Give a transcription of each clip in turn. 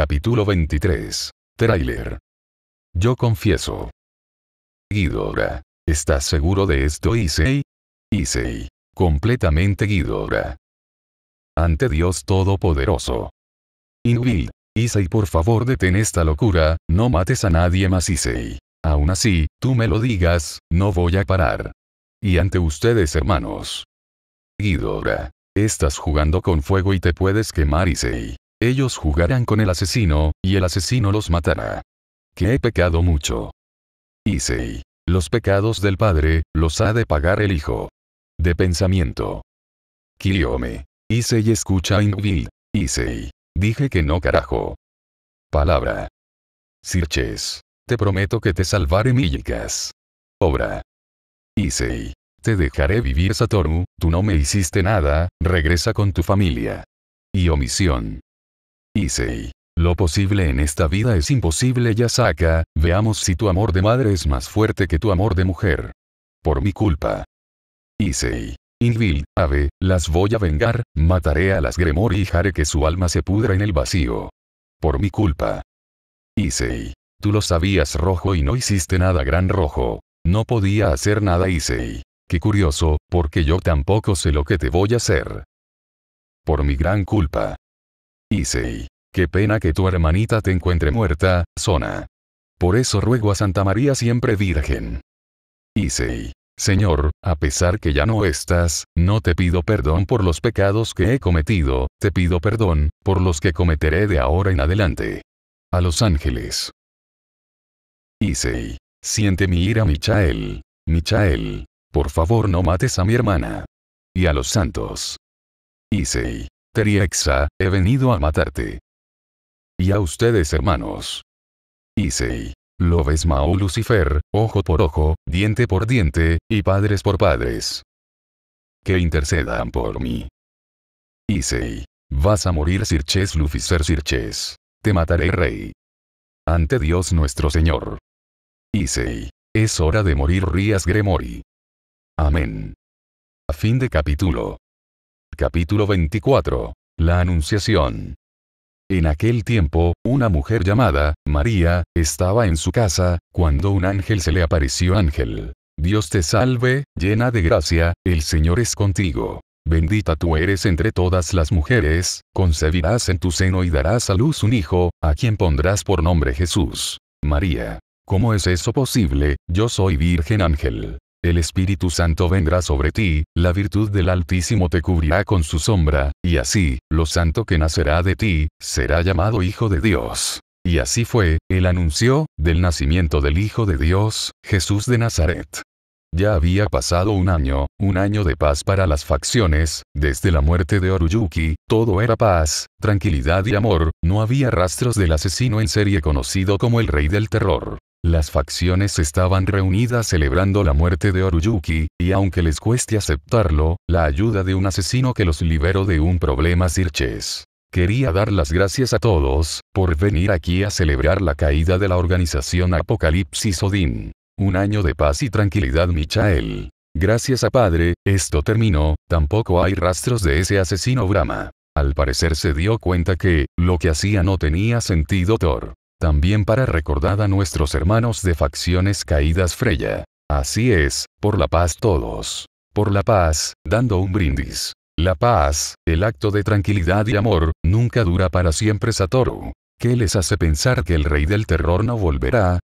Capítulo 23. Trailer. Yo confieso. Guidora. ¿Estás seguro de esto, Isei? Isei. Completamente Guidora. Ante Dios Todopoderoso. Inuvil. Issei por favor detén esta locura, no mates a nadie más Isei. Aún así, tú me lo digas, no voy a parar. Y ante ustedes hermanos. Guidora. Estás jugando con fuego y te puedes quemar Isei. Ellos jugarán con el asesino, y el asesino los matará. Que he pecado mucho. Isei. Los pecados del padre, los ha de pagar el hijo. De pensamiento. Kiyome. Isei escucha a Isei, Dije que no carajo. Palabra. Sirches. Te prometo que te salvaré Millikas. Obra. Isei. Te dejaré vivir Satoru, tú no me hiciste nada, regresa con tu familia. Y omisión. Issei. Lo posible en esta vida es imposible Yasaka, veamos si tu amor de madre es más fuerte que tu amor de mujer. Por mi culpa. Issei. Invil, ave, las voy a vengar, mataré a las Gremor y haré que su alma se pudra en el vacío. Por mi culpa. Issei. Tú lo sabías rojo y no hiciste nada gran rojo. No podía hacer nada Issei. Qué curioso, porque yo tampoco sé lo que te voy a hacer. Por mi gran culpa. Isei, Qué pena que tu hermanita te encuentre muerta, Sona. Por eso ruego a Santa María siempre Virgen. Isei, Señor, a pesar que ya no estás, no te pido perdón por los pecados que he cometido, te pido perdón, por los que cometeré de ahora en adelante. A los ángeles. Isei, Siente mi ira Michael. Michael. Por favor no mates a mi hermana. Y a los santos. Isei. Teriexa, he venido a matarte. Y a ustedes hermanos. Issei. Lo ves Mao Lucifer, ojo por ojo, diente por diente, y padres por padres. Que intercedan por mí. Issei. Vas a morir Sirches Lucifer Sirches. Te mataré rey. Ante Dios nuestro Señor. Issei. Es hora de morir Rías Gremori. Amén. A fin de capítulo. Capítulo 24. La Anunciación. En aquel tiempo, una mujer llamada, María, estaba en su casa, cuando un ángel se le apareció ángel. Dios te salve, llena de gracia, el Señor es contigo. Bendita tú eres entre todas las mujeres, concebirás en tu seno y darás a luz un hijo, a quien pondrás por nombre Jesús. María. ¿Cómo es eso posible? Yo soy Virgen Ángel el Espíritu Santo vendrá sobre ti, la virtud del Altísimo te cubrirá con su sombra, y así, lo santo que nacerá de ti, será llamado Hijo de Dios. Y así fue, el anuncio, del nacimiento del Hijo de Dios, Jesús de Nazaret. Ya había pasado un año, un año de paz para las facciones, desde la muerte de Oruyuki, todo era paz, tranquilidad y amor, no había rastros del asesino en serie conocido como el Rey del Terror. Las facciones estaban reunidas celebrando la muerte de Oruyuki, y aunque les cueste aceptarlo, la ayuda de un asesino que los liberó de un problema sirches. Quería dar las gracias a todos, por venir aquí a celebrar la caída de la organización Apocalipsis Odín. Un año de paz y tranquilidad Michael. Gracias a padre, esto terminó, tampoco hay rastros de ese asesino Brahma. Al parecer se dio cuenta que, lo que hacía no tenía sentido Thor. También para recordar a nuestros hermanos de facciones caídas Freya. Así es, por la paz todos. Por la paz, dando un brindis. La paz, el acto de tranquilidad y amor, nunca dura para siempre Satoru. ¿Qué les hace pensar que el rey del terror no volverá?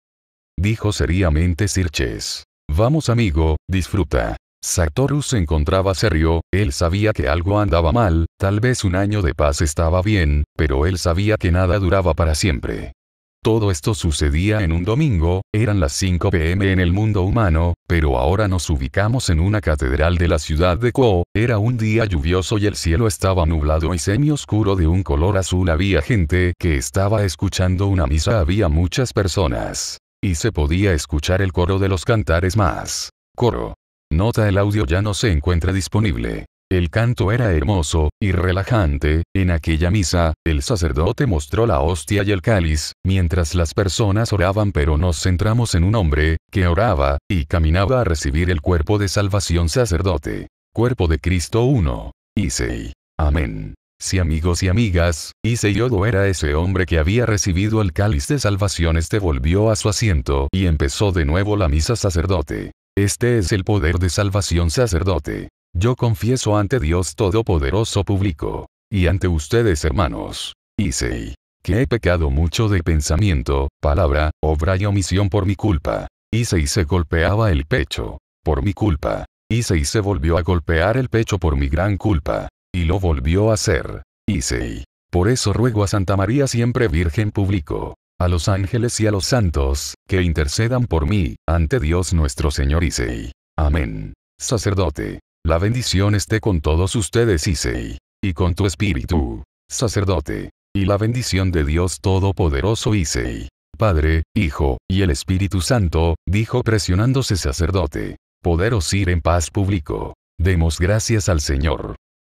Dijo seriamente Sirches. Vamos amigo, disfruta. Satoru se encontraba serio, él sabía que algo andaba mal, tal vez un año de paz estaba bien, pero él sabía que nada duraba para siempre. Todo esto sucedía en un domingo, eran las 5 pm en el mundo humano, pero ahora nos ubicamos en una catedral de la ciudad de quo era un día lluvioso y el cielo estaba nublado y semioscuro de un color azul. Había gente que estaba escuchando una misa, había muchas personas. Y se podía escuchar el coro de los cantares más. Coro. Nota el audio ya no se encuentra disponible. El canto era hermoso, y relajante, en aquella misa, el sacerdote mostró la hostia y el cáliz, mientras las personas oraban pero nos centramos en un hombre, que oraba, y caminaba a recibir el cuerpo de salvación sacerdote. Cuerpo de Cristo 1. Isei. Amén. Si amigos y amigas, Yodo era ese hombre que había recibido el cáliz de salvación, este volvió a su asiento y empezó de nuevo la misa sacerdote. Este es el poder de salvación sacerdote. Yo confieso ante Dios Todopoderoso público. Y ante ustedes hermanos. Hice. Que he pecado mucho de pensamiento, palabra, obra y omisión por mi culpa. Hice y se golpeaba el pecho. Por mi culpa. Hice y se volvió a golpear el pecho por mi gran culpa. Y lo volvió a hacer. Hice. Por eso ruego a Santa María siempre Virgen público, a los ángeles y a los santos, que intercedan por mí, ante Dios nuestro Señor Isei. Amén. Sacerdote. La bendición esté con todos ustedes Isei. Y con tu espíritu. Sacerdote. Y la bendición de Dios Todopoderoso Isei. Padre, Hijo, y el Espíritu Santo, dijo presionándose sacerdote. Poderos ir en paz público. Demos gracias al Señor.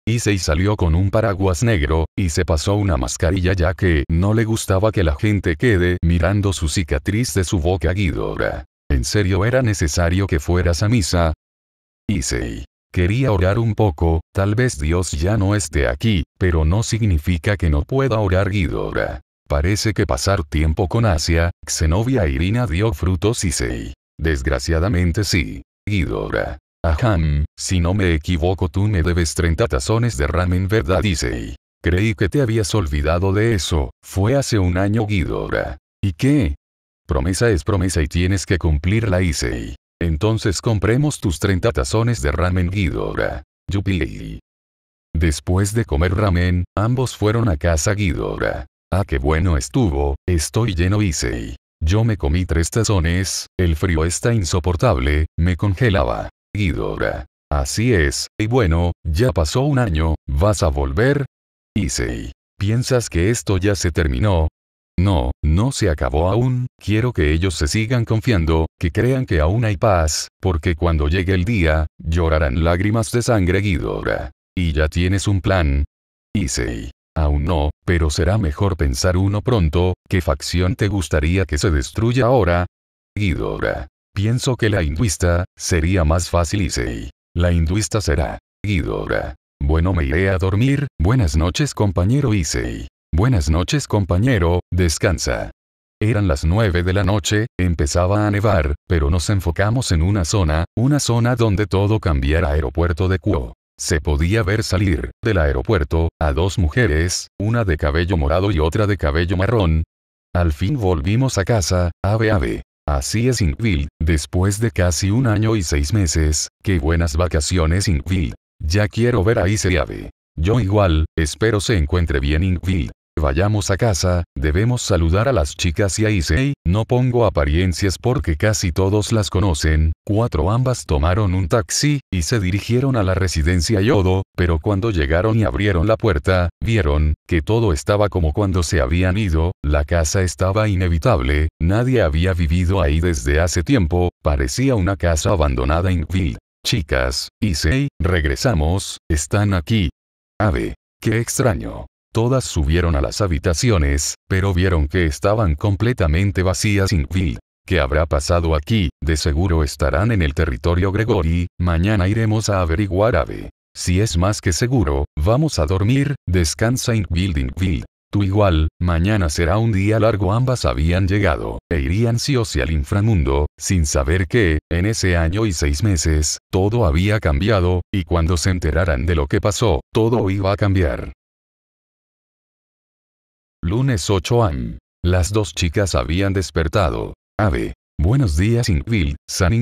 Isei salió con un paraguas negro, y se pasó una mascarilla ya que no le gustaba que la gente quede mirando su cicatriz de su boca guidora. ¿En serio era necesario que fueras a misa? Isei. Quería orar un poco, tal vez Dios ya no esté aquí, pero no significa que no pueda orar Guidora. Parece que pasar tiempo con Asia, Xenovia e Irina dio frutos y Desgraciadamente sí. Guidora. Aham, si no me equivoco tú me debes 30 tazones de ramen verdad Isei. Creí que te habías olvidado de eso, fue hace un año Guidora. ¿Y qué? Promesa es promesa y tienes que cumplirla Isei. Entonces compremos tus 30 tazones de ramen Ghidorah. Yupi. Después de comer ramen, ambos fueron a casa Guidora. Ah, qué bueno estuvo, estoy lleno Isei. Yo me comí tres tazones, el frío está insoportable, me congelaba. Guidora. Así es, y bueno, ya pasó un año, ¿vas a volver? Isei. ¿Piensas que esto ya se terminó? No, no se acabó aún, quiero que ellos se sigan confiando, que crean que aún hay paz, porque cuando llegue el día, llorarán lágrimas de sangre Guidora. Y ya tienes un plan. Issei. Aún no, pero será mejor pensar uno pronto, ¿qué facción te gustaría que se destruya ahora? Guidora. Pienso que la hinduista, sería más fácil Issei. La hinduista será. Guidora. Bueno me iré a dormir, buenas noches compañero Issei. Buenas noches compañero, descansa. Eran las 9 de la noche, empezaba a nevar, pero nos enfocamos en una zona, una zona donde todo cambiara aeropuerto de Kuo. Se podía ver salir, del aeropuerto, a dos mujeres, una de cabello morado y otra de cabello marrón. Al fin volvimos a casa, ave ave. Así es Inkville, después de casi un año y seis meses, qué buenas vacaciones Inkville. Ya quiero ver a Ice y Ave. Yo igual, espero se encuentre bien Inkville vayamos a casa, debemos saludar a las chicas y a Issei, no pongo apariencias porque casi todos las conocen, cuatro ambas tomaron un taxi, y se dirigieron a la residencia Yodo, pero cuando llegaron y abrieron la puerta, vieron, que todo estaba como cuando se habían ido, la casa estaba inevitable, nadie había vivido ahí desde hace tiempo, parecía una casa abandonada en vil. Chicas, Issei, regresamos, están aquí. Ave. Qué extraño. Todas subieron a las habitaciones, pero vieron que estaban completamente vacías sin ¿Qué habrá pasado aquí? De seguro estarán en el territorio Gregory, mañana iremos a averiguar ave. Si es más que seguro, vamos a dormir, descansa Inkville Inkville. Tú igual, mañana será un día largo ambas habían llegado, e irían sí o al inframundo, sin saber que, en ese año y seis meses, todo había cambiado, y cuando se enteraran de lo que pasó, todo iba a cambiar. Lunes 8 am. Las dos chicas habían despertado. Ave. Buenos días Inkville, San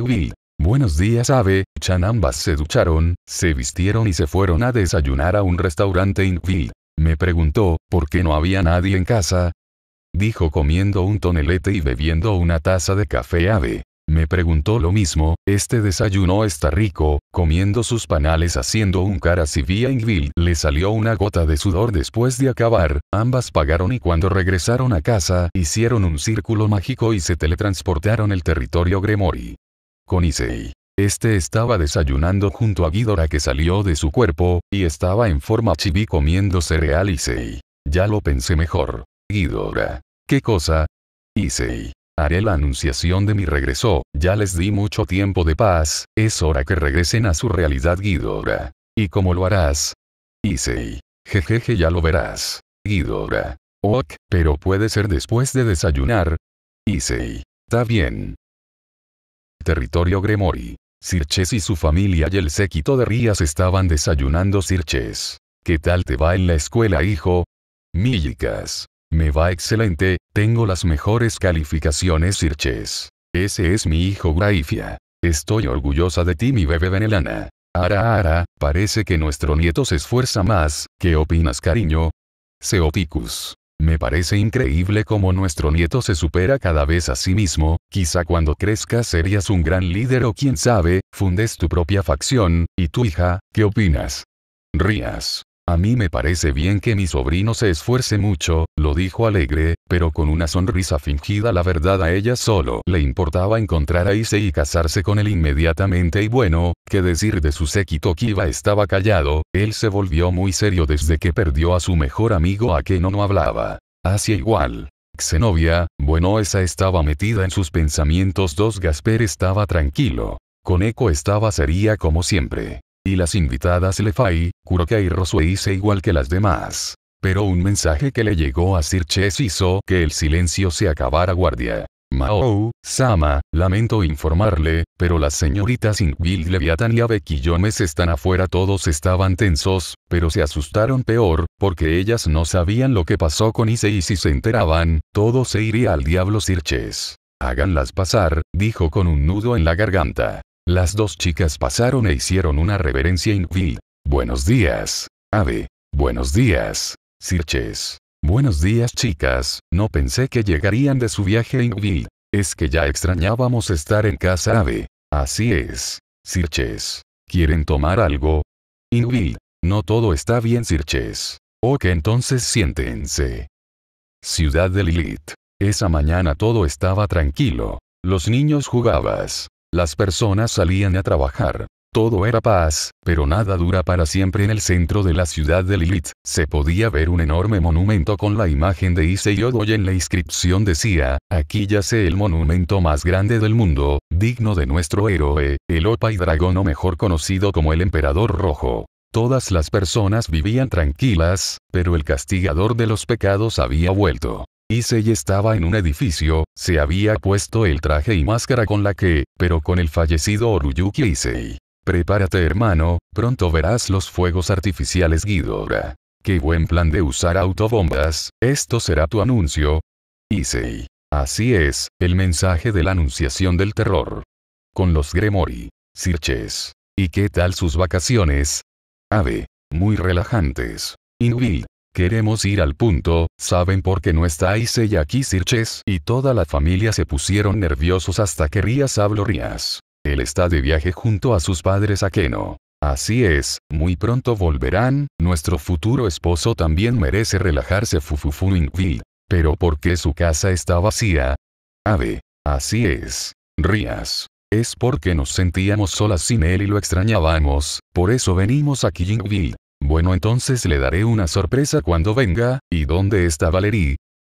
Buenos días Ave, Chan ambas se ducharon, se vistieron y se fueron a desayunar a un restaurante Inkville. Me preguntó, ¿por qué no había nadie en casa? Dijo comiendo un tonelete y bebiendo una taza de café Ave. Me preguntó lo mismo, este desayuno está rico, comiendo sus panales haciendo un cara si vil le salió una gota de sudor después de acabar, ambas pagaron y cuando regresaron a casa, hicieron un círculo mágico y se teletransportaron el territorio Gremori. Con Isei. Este estaba desayunando junto a Ghidorah que salió de su cuerpo, y estaba en forma chibi comiendo cereal Isei. Ya lo pensé mejor. Ghidorah. ¿Qué cosa? Isei. Haré la anunciación de mi regreso, ya les di mucho tiempo de paz, es hora que regresen a su realidad Guidora. ¿Y cómo lo harás? Isei. Jejeje ya lo verás. Guidora. Ok, pero puede ser después de desayunar. Isei. Está bien. Territorio Gremori. Sirches y su familia y el séquito de Rías estaban desayunando Sirches. ¿Qué tal te va en la escuela hijo? Millicas. Me va excelente, tengo las mejores calificaciones Sirches. Ese es mi hijo Graifia. Estoy orgullosa de ti mi bebé venelana. Ara ara, parece que nuestro nieto se esfuerza más, ¿qué opinas cariño? Seoticus. Me parece increíble cómo nuestro nieto se supera cada vez a sí mismo, quizá cuando crezcas serías un gran líder o quién sabe, fundes tu propia facción, y tu hija, ¿qué opinas? Rías. A mí me parece bien que mi sobrino se esfuerce mucho, lo dijo alegre, pero con una sonrisa fingida la verdad a ella solo le importaba encontrar a Ise y casarse con él inmediatamente y bueno, que decir de su séquito Kiba estaba callado, él se volvió muy serio desde que perdió a su mejor amigo a que no hablaba. Hacia igual. Xenobia, bueno esa estaba metida en sus pensamientos dos Gasper estaba tranquilo. Con Eco estaba seria como siempre y las invitadas Lefai, Kuroka y Rosue hice igual que las demás. Pero un mensaje que le llegó a Sir hizo que el silencio se acabara guardia. Mao, Sama, lamento informarle, pero las señoritas Inquil, Leviathan y Abequillones están afuera. Todos estaban tensos, pero se asustaron peor, porque ellas no sabían lo que pasó con Ise y si se enteraban, todo se iría al diablo Sirches. Háganlas pasar, dijo con un nudo en la garganta. Las dos chicas pasaron e hicieron una reverencia infiel. Buenos días, Ave. Buenos días, Sirches. Buenos días chicas, no pensé que llegarían de su viaje infiel. Es que ya extrañábamos estar en casa Ave. Así es, Sirches. ¿Quieren tomar algo? Infiel. No todo está bien Sirches. O que entonces siéntense. Ciudad de Lilith. Esa mañana todo estaba tranquilo. Los niños jugabas, las personas salían a trabajar. Todo era paz, pero nada dura para siempre en el centro de la ciudad de Lilith. Se podía ver un enorme monumento con la imagen de Iseyodoy y en la inscripción decía, aquí yace el monumento más grande del mundo, digno de nuestro héroe, el Opa y Dragón o mejor conocido como el Emperador Rojo. Todas las personas vivían tranquilas, pero el castigador de los pecados había vuelto. Isei estaba en un edificio, se había puesto el traje y máscara con la que, pero con el fallecido Oruyuki Isei. Prepárate hermano, pronto verás los fuegos artificiales Ghidorah. Qué buen plan de usar autobombas, esto será tu anuncio. Isei. Así es, el mensaje de la anunciación del terror. Con los Gremori. Sirches. ¿Y qué tal sus vacaciones? Ave. Muy relajantes. Invil. Queremos ir al punto, ¿saben por qué no está ella aquí Sirches? Y toda la familia se pusieron nerviosos hasta que Rías habló Rías. Él está de viaje junto a sus padres a Keno. Así es, muy pronto volverán, nuestro futuro esposo también merece relajarse Fufufuingvi. Pero ¿por qué su casa está vacía? Ave. Así es. Rías. Es porque nos sentíamos solas sin él y lo extrañábamos, por eso venimos aquí bueno entonces le daré una sorpresa cuando venga, ¿y dónde está Valerie?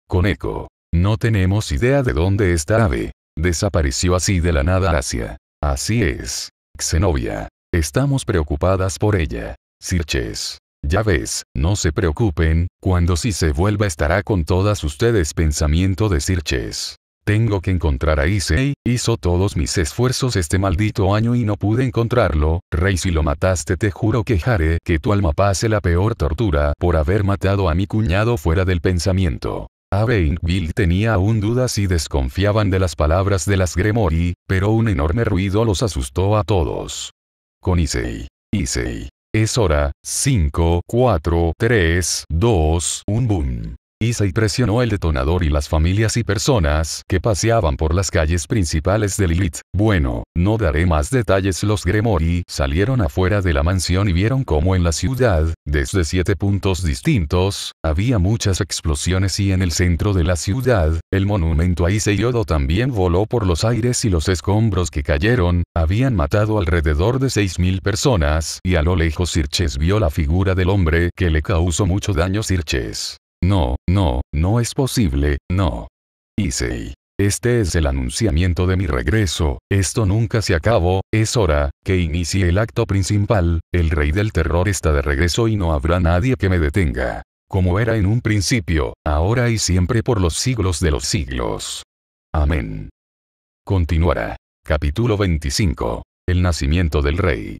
Con eco. No tenemos idea de dónde está Ave. Desapareció así de la nada hacia. Así es. Xenobia. Estamos preocupadas por ella. Sirches. Ya ves, no se preocupen, cuando sí se vuelva estará con todas ustedes pensamiento de Sirches. Tengo que encontrar a Issei, hizo todos mis esfuerzos este maldito año y no pude encontrarlo, Rey si lo mataste te juro que que tu alma pase la peor tortura por haber matado a mi cuñado fuera del pensamiento. A Inkville tenía aún dudas y desconfiaban de las palabras de las Gremori, pero un enorme ruido los asustó a todos. Con Issei. Issei. Es hora, 5, 4, 3, 2, un boom y presionó el detonador y las familias y personas que paseaban por las calles principales de Lilith. Bueno, no daré más detalles. Los Gremori salieron afuera de la mansión y vieron cómo en la ciudad, desde siete puntos distintos, había muchas explosiones y en el centro de la ciudad, el monumento a Issei también voló por los aires y los escombros que cayeron, habían matado alrededor de 6.000 personas y a lo lejos Sirches vio la figura del hombre que le causó mucho daño Sirches no, no, no es posible, no. Issei. Este es el anunciamiento de mi regreso, esto nunca se acabó, es hora, que inicie el acto principal, el rey del terror está de regreso y no habrá nadie que me detenga. Como era en un principio, ahora y siempre por los siglos de los siglos. Amén. Continuará. Capítulo 25. El nacimiento del rey.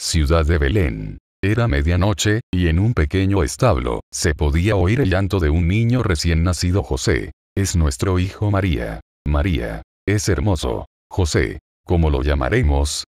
Ciudad de Belén. Era medianoche, y en un pequeño establo, se podía oír el llanto de un niño recién nacido José. Es nuestro hijo María. María. Es hermoso. José. ¿Cómo lo llamaremos?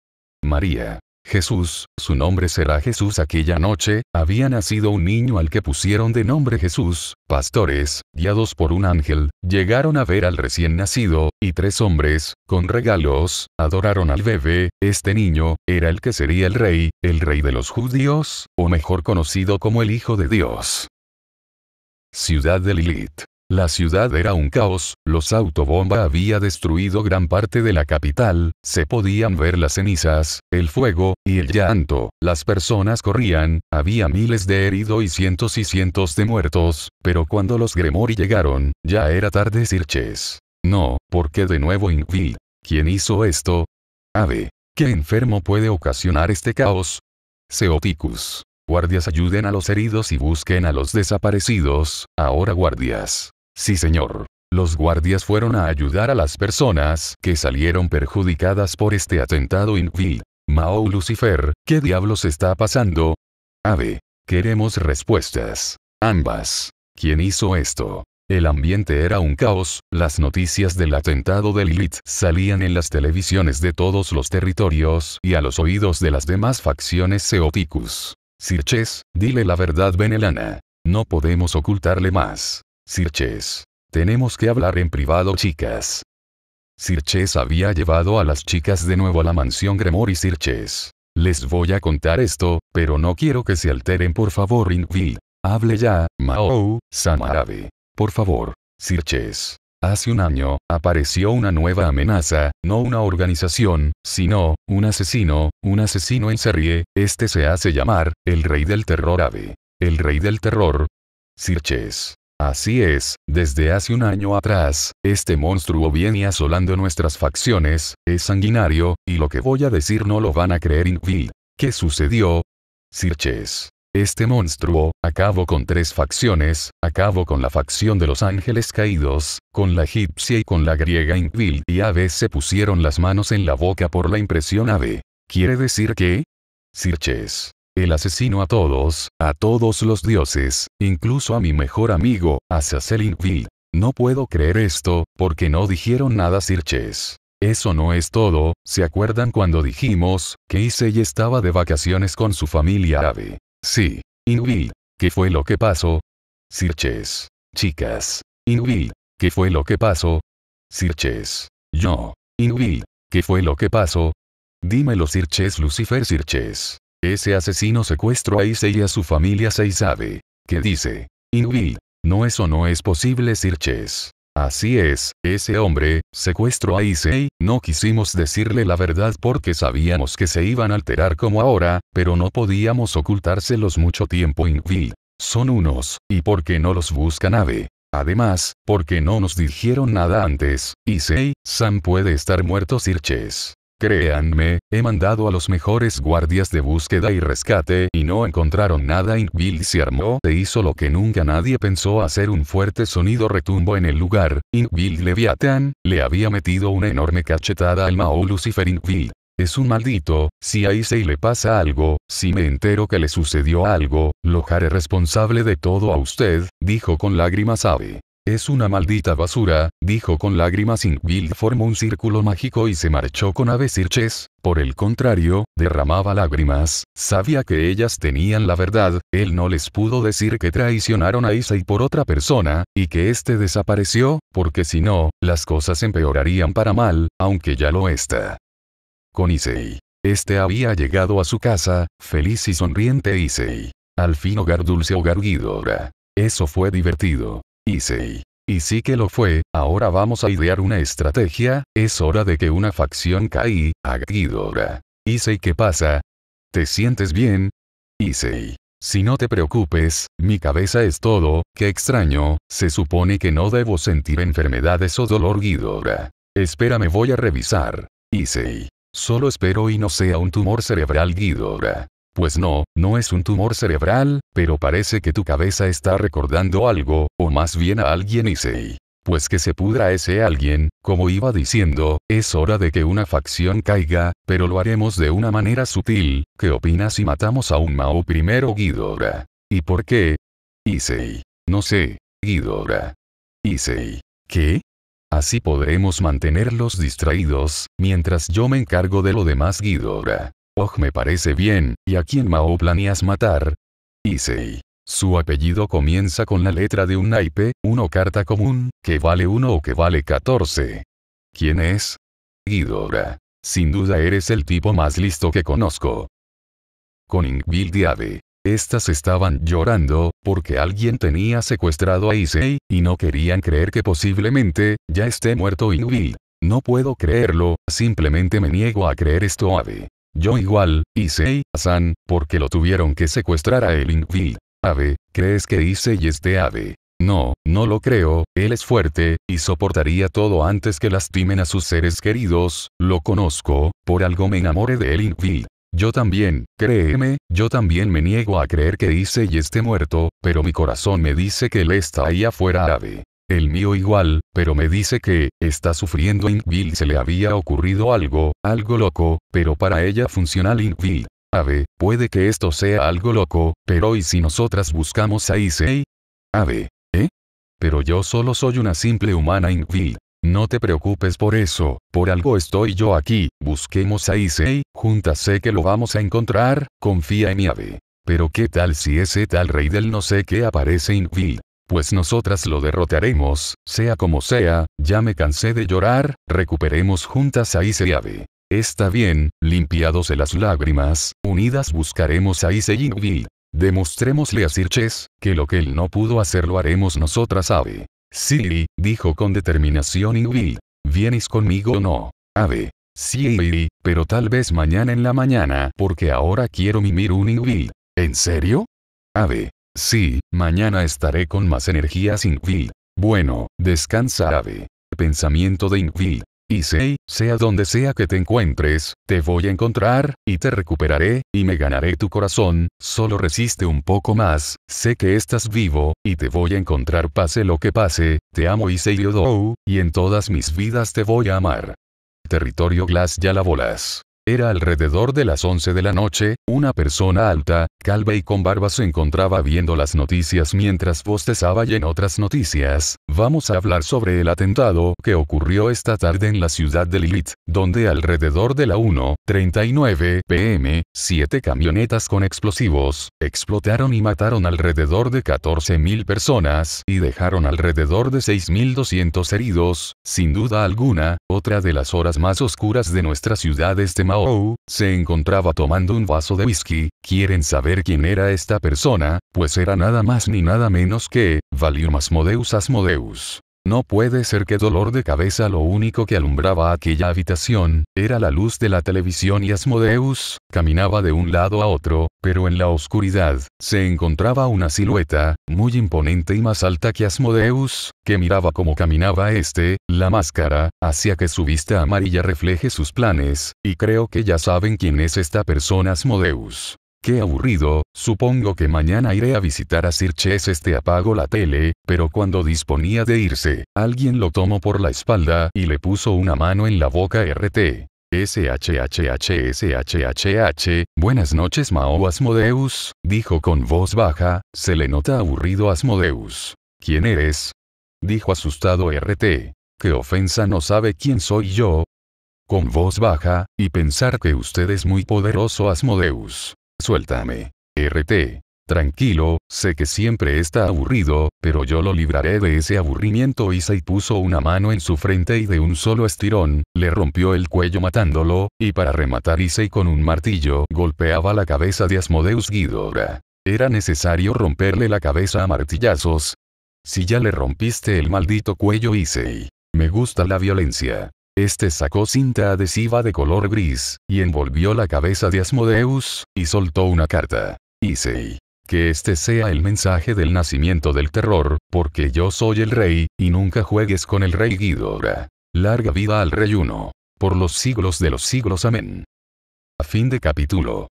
María. Jesús, su nombre será Jesús aquella noche, había nacido un niño al que pusieron de nombre Jesús, pastores, guiados por un ángel, llegaron a ver al recién nacido, y tres hombres, con regalos, adoraron al bebé, este niño, era el que sería el rey, el rey de los judíos, o mejor conocido como el Hijo de Dios. Ciudad de Lilith. La ciudad era un caos, los autobomba había destruido gran parte de la capital, se podían ver las cenizas, el fuego, y el llanto, las personas corrían, había miles de heridos y cientos y cientos de muertos, pero cuando los Gremori llegaron, ya era tarde Sirches. No, porque de nuevo Invil. ¿Quién hizo esto? Ave. ¿Qué enfermo puede ocasionar este caos? Seoticus. Guardias ayuden a los heridos y busquen a los desaparecidos, ahora guardias. Sí señor. Los guardias fueron a ayudar a las personas que salieron perjudicadas por este atentado inquil. Mao Lucifer, ¿qué diablos está pasando? Ave. Queremos respuestas. Ambas. ¿Quién hizo esto? El ambiente era un caos, las noticias del atentado de Lilith salían en las televisiones de todos los territorios y a los oídos de las demás facciones Seoticus. Sirches, dile la verdad venelana. No podemos ocultarle más. Sirches. Tenemos que hablar en privado, chicas. Sirches había llevado a las chicas de nuevo a la mansión Gremor y Sirches. Les voy a contar esto, pero no quiero que se alteren, por favor, Invil. Hable ya, Mao, Samarabe. Por favor, Sirches. Hace un año, apareció una nueva amenaza, no una organización, sino, un asesino, un asesino en serie, este se hace llamar, el rey del terror ave. El rey del terror. Sirches. Así es, desde hace un año atrás, este monstruo viene asolando nuestras facciones, es sanguinario, y lo que voy a decir no lo van a creer Invil. ¿Qué sucedió? Sirches. Este monstruo, acabó con tres facciones, acabó con la facción de los ángeles caídos, con la egipcia y con la griega Invil y veces se pusieron las manos en la boca por la impresión Ave. ¿Quiere decir que? Sirches el asesino a todos, a todos los dioses, incluso a mi mejor amigo, hacia Invil. No puedo creer esto, porque no dijeron nada Sirches. Eso no es todo, ¿se acuerdan cuando dijimos, que Issei estaba de vacaciones con su familia ave? Sí. Invil. ¿Qué fue lo que pasó? Sirches. Chicas. Invil. ¿Qué fue lo que pasó? Sirches. Yo. Invil. ¿Qué fue lo que pasó? Dímelo Sirches Lucifer Sirches. Ese asesino secuestró a Issei y a su familia sabe. ¿Qué dice, invil, No eso no es posible Sirches. Así es, ese hombre, secuestró a Issei, no quisimos decirle la verdad porque sabíamos que se iban a alterar como ahora, pero no podíamos ocultárselos mucho tiempo invil. Son unos, y porque no los busca Nave. Además, porque no nos dijeron nada antes, Issei, Sam puede estar muerto Sirches. Créanme, he mandado a los mejores guardias de búsqueda y rescate y no encontraron nada. y se armó e hizo lo que nunca nadie pensó hacer un fuerte sonido retumbo en el lugar. Bill Leviathan, le había metido una enorme cachetada al Mao Lucifer Bill. Es un maldito, si a Issei le pasa algo, si me entero que le sucedió algo, lo haré responsable de todo a usted, dijo con lágrimas Abby. Es una maldita basura, dijo con lágrimas Bill formó un círculo mágico y se marchó con decir por el contrario, derramaba lágrimas, sabía que ellas tenían la verdad, él no les pudo decir que traicionaron a Issei por otra persona, y que este desapareció, porque si no, las cosas empeorarían para mal, aunque ya lo está. Con Issei. Este había llegado a su casa, feliz y sonriente Issei. Al fin hogar dulce hogar guidora. Eso fue divertido. Isei. Y sí que lo fue, ahora vamos a idear una estrategia, es hora de que una facción caí, Y Issei ¿qué pasa? ¿Te sientes bien? Isei. Si no te preocupes, mi cabeza es todo, qué extraño, se supone que no debo sentir enfermedades o dolor Guidora. Espera me voy a revisar. Isei. Solo espero y no sea un tumor cerebral Guidora. Pues no, no es un tumor cerebral, pero parece que tu cabeza está recordando algo, o más bien a alguien y Pues que se pudra ese alguien, como iba diciendo, es hora de que una facción caiga, pero lo haremos de una manera sutil, ¿qué opinas si matamos a un Mao primero Guidora? ¿Y por qué? Issei. No sé, Guidora. Issei. ¿Qué? Así podremos mantenerlos distraídos, mientras yo me encargo de lo demás Guidora. Oh me parece bien, ¿y a quién Mao planeas matar? Issei. Su apellido comienza con la letra de un naipe, una carta común, que vale uno o que vale 14. ¿Quién es? Guidora. Sin duda eres el tipo más listo que conozco. Con ave. Estas estaban llorando, porque alguien tenía secuestrado a Isei, y no querían creer que posiblemente, ya esté muerto Inuvil. No puedo creerlo, simplemente me niego a creer esto Ave. Yo igual, Issei, San, porque lo tuvieron que secuestrar a el Ave, ¿crees que y este ave? No, no lo creo, él es fuerte, y soportaría todo antes que lastimen a sus seres queridos, lo conozco, por algo me enamoré de El Yo también, créeme, yo también me niego a creer que y esté muerto, pero mi corazón me dice que él está ahí afuera ave. El mío igual, pero me dice que, está sufriendo Inkville se le había ocurrido algo, algo loco, pero para ella funcional Inkville. Ave, puede que esto sea algo loco, pero ¿y si nosotras buscamos a Issei? Ave, ¿eh? Pero yo solo soy una simple humana Inkville. No te preocupes por eso, por algo estoy yo aquí, busquemos a Issei, juntas sé que lo vamos a encontrar, confía en mi ave. Pero qué tal si ese tal rey del no sé qué aparece Inkville. Pues nosotras lo derrotaremos, sea como sea, ya me cansé de llorar, recuperemos juntas a Ave. Está bien, limpiados de las lágrimas, unidas buscaremos a Iseyinville. Demostrémosle a Sirches, que lo que él no pudo hacer lo haremos nosotras Ave. Sí, dijo con determinación Ingvild. ¿Vienes conmigo o no? Ave. Sí, pero tal vez mañana en la mañana, porque ahora quiero mimir un Ingvild. ¿En serio? Ave. Sí, mañana estaré con más energías Will. Bueno, descansa ave. Pensamiento de Y sé, sea donde sea que te encuentres, te voy a encontrar, y te recuperaré, y me ganaré tu corazón, solo resiste un poco más, sé que estás vivo, y te voy a encontrar pase lo que pase, te amo Issei Yodou, y en todas mis vidas te voy a amar. Territorio Glass ya la bolas. Era alrededor de las 11 de la noche, una persona alta, calva y con barba se encontraba viendo las noticias mientras bostezaba y en otras noticias, vamos a hablar sobre el atentado que ocurrió esta tarde en la ciudad de Lilith, donde alrededor de la 1.39 pm, siete camionetas con explosivos, explotaron y mataron alrededor de 14.000 personas y dejaron alrededor de 6.200 heridos, sin duda alguna, otra de las horas más oscuras de nuestra ciudad este mañana. Oh, se encontraba tomando un vaso de whisky, quieren saber quién era esta persona, pues era nada más ni nada menos que, Valium Asmodeus Asmodeus. No puede ser que dolor de cabeza lo único que alumbraba aquella habitación, era la luz de la televisión y Asmodeus, caminaba de un lado a otro, pero en la oscuridad, se encontraba una silueta, muy imponente y más alta que Asmodeus, que miraba como caminaba este, la máscara, hacia que su vista amarilla refleje sus planes, y creo que ya saben quién es esta persona Asmodeus. Qué aburrido, supongo que mañana iré a visitar a Sir Chess este apago la tele, pero cuando disponía de irse, alguien lo tomó por la espalda y le puso una mano en la boca RT. SHHHSHHH, buenas noches Mao Asmodeus, dijo con voz baja, se le nota aburrido Asmodeus. ¿Quién eres? Dijo asustado RT. ¿Qué ofensa no sabe quién soy yo? Con voz baja, y pensar que usted es muy poderoso Asmodeus. Suéltame. RT. Tranquilo, sé que siempre está aburrido, pero yo lo libraré de ese aburrimiento. Issei puso una mano en su frente y de un solo estirón, le rompió el cuello matándolo, y para rematar Issei con un martillo golpeaba la cabeza de Asmodeus Ghidorah. ¿Era necesario romperle la cabeza a martillazos? Si ya le rompiste el maldito cuello Issei. Me gusta la violencia. Este sacó cinta adhesiva de color gris, y envolvió la cabeza de Asmodeus, y soltó una carta. Issei. Que este sea el mensaje del nacimiento del terror, porque yo soy el rey, y nunca juegues con el rey Ghidorah. Larga vida al rey uno. Por los siglos de los siglos. Amén. A fin de capítulo.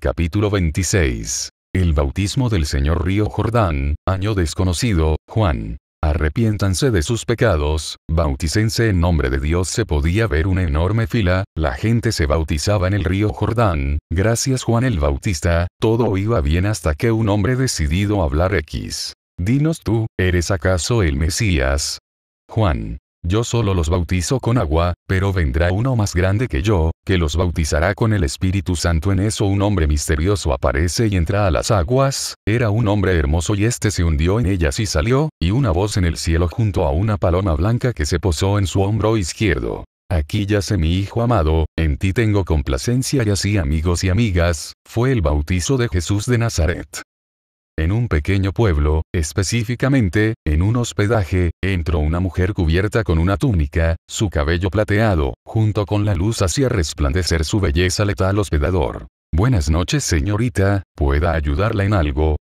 Capítulo 26. El bautismo del señor Río Jordán, año desconocido, Juan. Arrepiéntanse de sus pecados, bauticense en nombre de Dios. Se podía ver una enorme fila, la gente se bautizaba en el río Jordán, gracias Juan el Bautista, todo iba bien hasta que un hombre decidido a hablar X. Dinos tú, ¿eres acaso el Mesías? Juan yo solo los bautizo con agua, pero vendrá uno más grande que yo, que los bautizará con el Espíritu Santo. En eso un hombre misterioso aparece y entra a las aguas, era un hombre hermoso y éste se hundió en ellas y salió, y una voz en el cielo junto a una paloma blanca que se posó en su hombro izquierdo. Aquí yace mi Hijo amado, en ti tengo complacencia y así amigos y amigas, fue el bautizo de Jesús de Nazaret. En un pequeño pueblo, específicamente, en un hospedaje, entró una mujer cubierta con una túnica, su cabello plateado, junto con la luz hacía resplandecer su belleza letal hospedador. Buenas noches señorita, ¿pueda ayudarla en algo?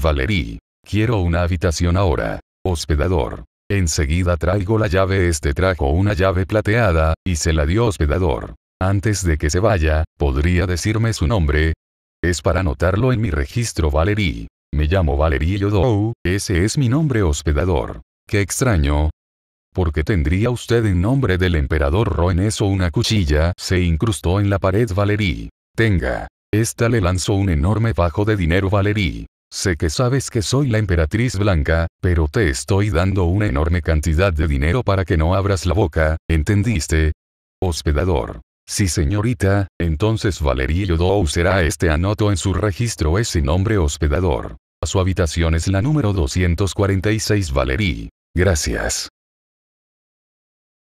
Valerie. Quiero una habitación ahora. Hospedador. Enseguida traigo la llave. Este trajo una llave plateada, y se la dio hospedador. Antes de que se vaya, ¿podría decirme su nombre? Es para anotarlo en mi registro Valerie. Me llamo Valerie Yodou, oh. ese es mi nombre hospedador. Qué extraño. Porque tendría usted en nombre del emperador Ro una cuchilla? Se incrustó en la pared Valerí. Tenga. Esta le lanzó un enorme bajo de dinero Valerí. Sé que sabes que soy la emperatriz blanca, pero te estoy dando una enorme cantidad de dinero para que no abras la boca, ¿entendiste? Hospedador. Sí señorita, entonces Valerie Yodou será este anoto en su registro ese nombre hospedador. Su habitación es la número 246 Valerie. Gracias.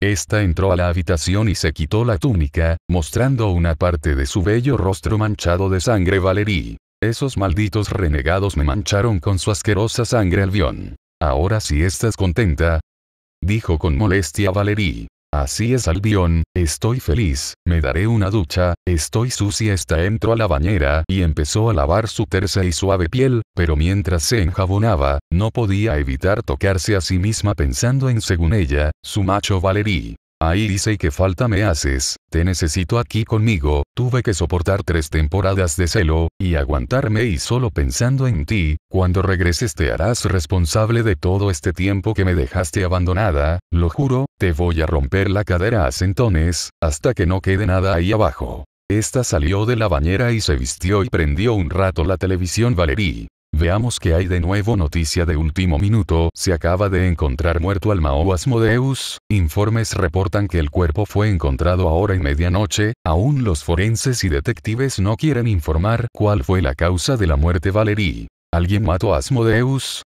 Esta entró a la habitación y se quitó la túnica, mostrando una parte de su bello rostro manchado de sangre Valerie. Esos malditos renegados me mancharon con su asquerosa sangre albión. Ahora sí estás contenta. Dijo con molestia Valerie. Así es Albión, estoy feliz, me daré una ducha, estoy sucia esta entró a la bañera y empezó a lavar su tersa y suave piel, pero mientras se enjabonaba, no podía evitar tocarse a sí misma pensando en según ella, su macho Valerie. Ahí dice que falta me haces, te necesito aquí conmigo, tuve que soportar tres temporadas de celo, y aguantarme y solo pensando en ti, cuando regreses te harás responsable de todo este tiempo que me dejaste abandonada, lo juro, te voy a romper la cadera a centones, hasta que no quede nada ahí abajo. Esta salió de la bañera y se vistió y prendió un rato la televisión Valerie. Veamos que hay de nuevo noticia de último minuto, se acaba de encontrar muerto al Mao Asmodeus, informes reportan que el cuerpo fue encontrado ahora en medianoche, aún los forenses y detectives no quieren informar cuál fue la causa de la muerte Valerie. ¿Alguien mató a Asmodeus?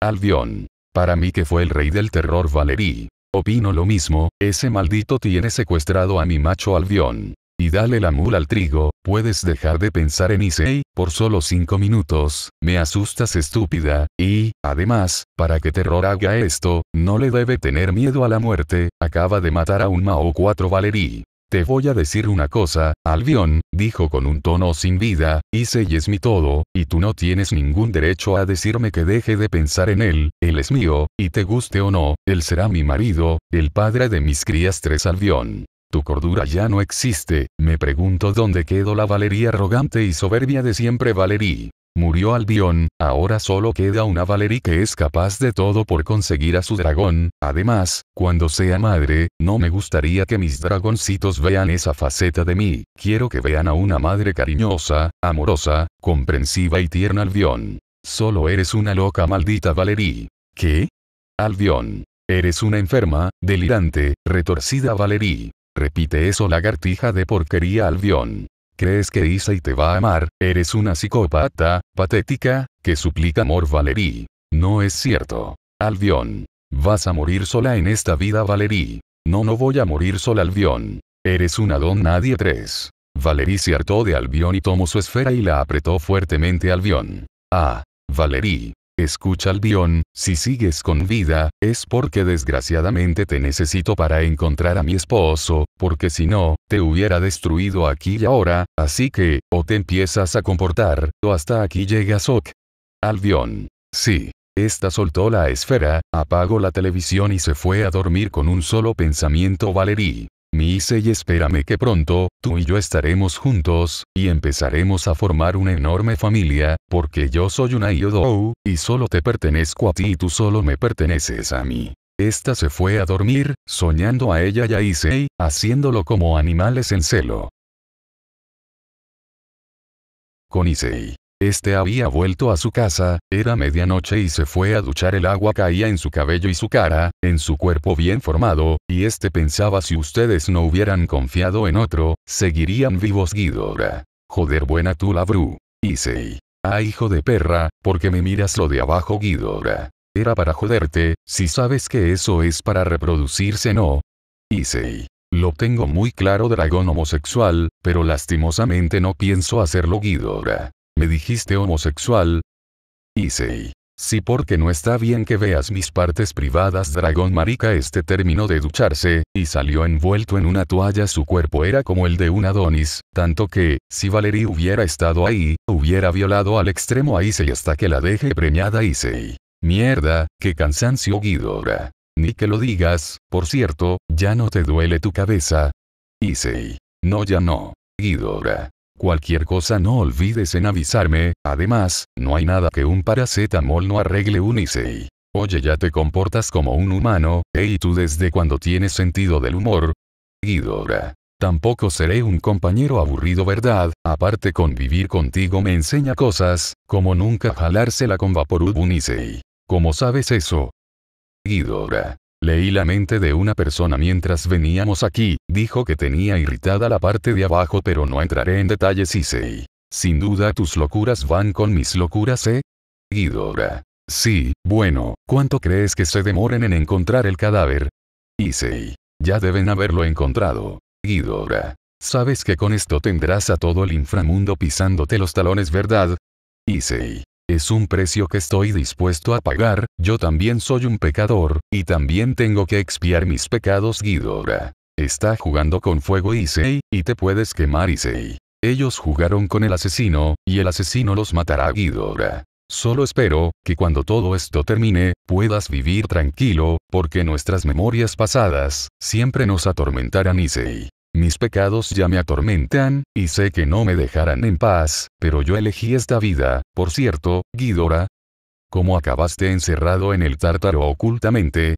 Albion. Para mí que fue el rey del terror Valerie. Opino lo mismo, ese maldito tiene secuestrado a mi macho Albion y dale la mula al trigo, puedes dejar de pensar en Issei, por solo cinco minutos, me asustas estúpida, y, además, para que Terror haga esto, no le debe tener miedo a la muerte, acaba de matar a un Mao 4 Valerie. Te voy a decir una cosa, Albion, dijo con un tono sin vida, Issei es mi todo, y tú no tienes ningún derecho a decirme que deje de pensar en él, él es mío, y te guste o no, él será mi marido, el padre de mis crías tres Albion. Tu cordura ya no existe, me pregunto dónde quedó la Valeria arrogante y soberbia de siempre Valerie. Murió Albion, ahora solo queda una Valerie que es capaz de todo por conseguir a su dragón, además, cuando sea madre, no me gustaría que mis dragoncitos vean esa faceta de mí, quiero que vean a una madre cariñosa, amorosa, comprensiva y tierna Albion. Solo eres una loca maldita Valerie. ¿Qué? Albion. Eres una enferma, delirante, retorcida Valerie. Repite eso lagartija de porquería albión. ¿Crees que Isa y te va a amar? Eres una psicópata, patética, que suplica amor Valerie. No es cierto. Albión. Vas a morir sola en esta vida Valerie. No, no voy a morir sola albión. Eres una don nadie tres. Valerie se hartó de albión y tomó su esfera y la apretó fuertemente albión. Ah. Valerie. Escucha Albion, si sigues con vida, es porque desgraciadamente te necesito para encontrar a mi esposo, porque si no, te hubiera destruido aquí y ahora, así que, o te empiezas a comportar, o hasta aquí llegas Ok. Albion. Sí. Esta soltó la esfera, apagó la televisión y se fue a dormir con un solo pensamiento Valerie. Mi Issei espérame que pronto, tú y yo estaremos juntos, y empezaremos a formar una enorme familia, porque yo soy una Iodou, y solo te pertenezco a ti y tú solo me perteneces a mí. Esta se fue a dormir, soñando a ella y a Issei, haciéndolo como animales en celo. Con Issei. Este había vuelto a su casa, era medianoche y se fue a duchar el agua caía en su cabello y su cara, en su cuerpo bien formado, y este pensaba si ustedes no hubieran confiado en otro, seguirían vivos Guidora. Joder buena tú la bru. Isei. Ah hijo de perra, ¿por qué me miras lo de abajo Guidora. Era para joderte, si sabes que eso es para reproducirse no. Isei. Lo tengo muy claro dragón homosexual, pero lastimosamente no pienso hacerlo Guidora. Me dijiste homosexual. Isei. Sí porque no está bien que veas mis partes privadas dragón marica este terminó de ducharse, y salió envuelto en una toalla su cuerpo era como el de un Adonis, tanto que, si Valerie hubiera estado ahí, hubiera violado al extremo a Issei hasta que la deje preñada Isei. Mierda, qué cansancio Guidora. Ni que lo digas, por cierto, ya no te duele tu cabeza. Isei. No ya no. Guidora. Cualquier cosa no olvides en avisarme, además, no hay nada que un paracetamol no arregle Unisei. Oye ya te comportas como un humano, ¿y tú desde cuando tienes sentido del humor? Guidora. Tampoco seré un compañero aburrido, ¿verdad? Aparte convivir contigo me enseña cosas, como nunca jalársela con Vaporub Unisei. ¿Cómo sabes eso? Guidora. Leí la mente de una persona mientras veníamos aquí, dijo que tenía irritada la parte de abajo pero no entraré en detalles Isei. Sin duda tus locuras van con mis locuras, ¿eh? Guidora. Sí, bueno, ¿cuánto crees que se demoren en encontrar el cadáver? Issei. Ya deben haberlo encontrado. Guidora. Sabes que con esto tendrás a todo el inframundo pisándote los talones, ¿verdad? Issei. Es un precio que estoy dispuesto a pagar, yo también soy un pecador, y también tengo que expiar mis pecados Guidora. Está jugando con fuego Isei, y te puedes quemar Isei. Ellos jugaron con el asesino, y el asesino los matará Guidora. Solo espero, que cuando todo esto termine, puedas vivir tranquilo, porque nuestras memorias pasadas, siempre nos atormentarán Isei mis pecados ya me atormentan, y sé que no me dejarán en paz, pero yo elegí esta vida, por cierto, Guidora. ¿Cómo acabaste encerrado en el tártaro ocultamente?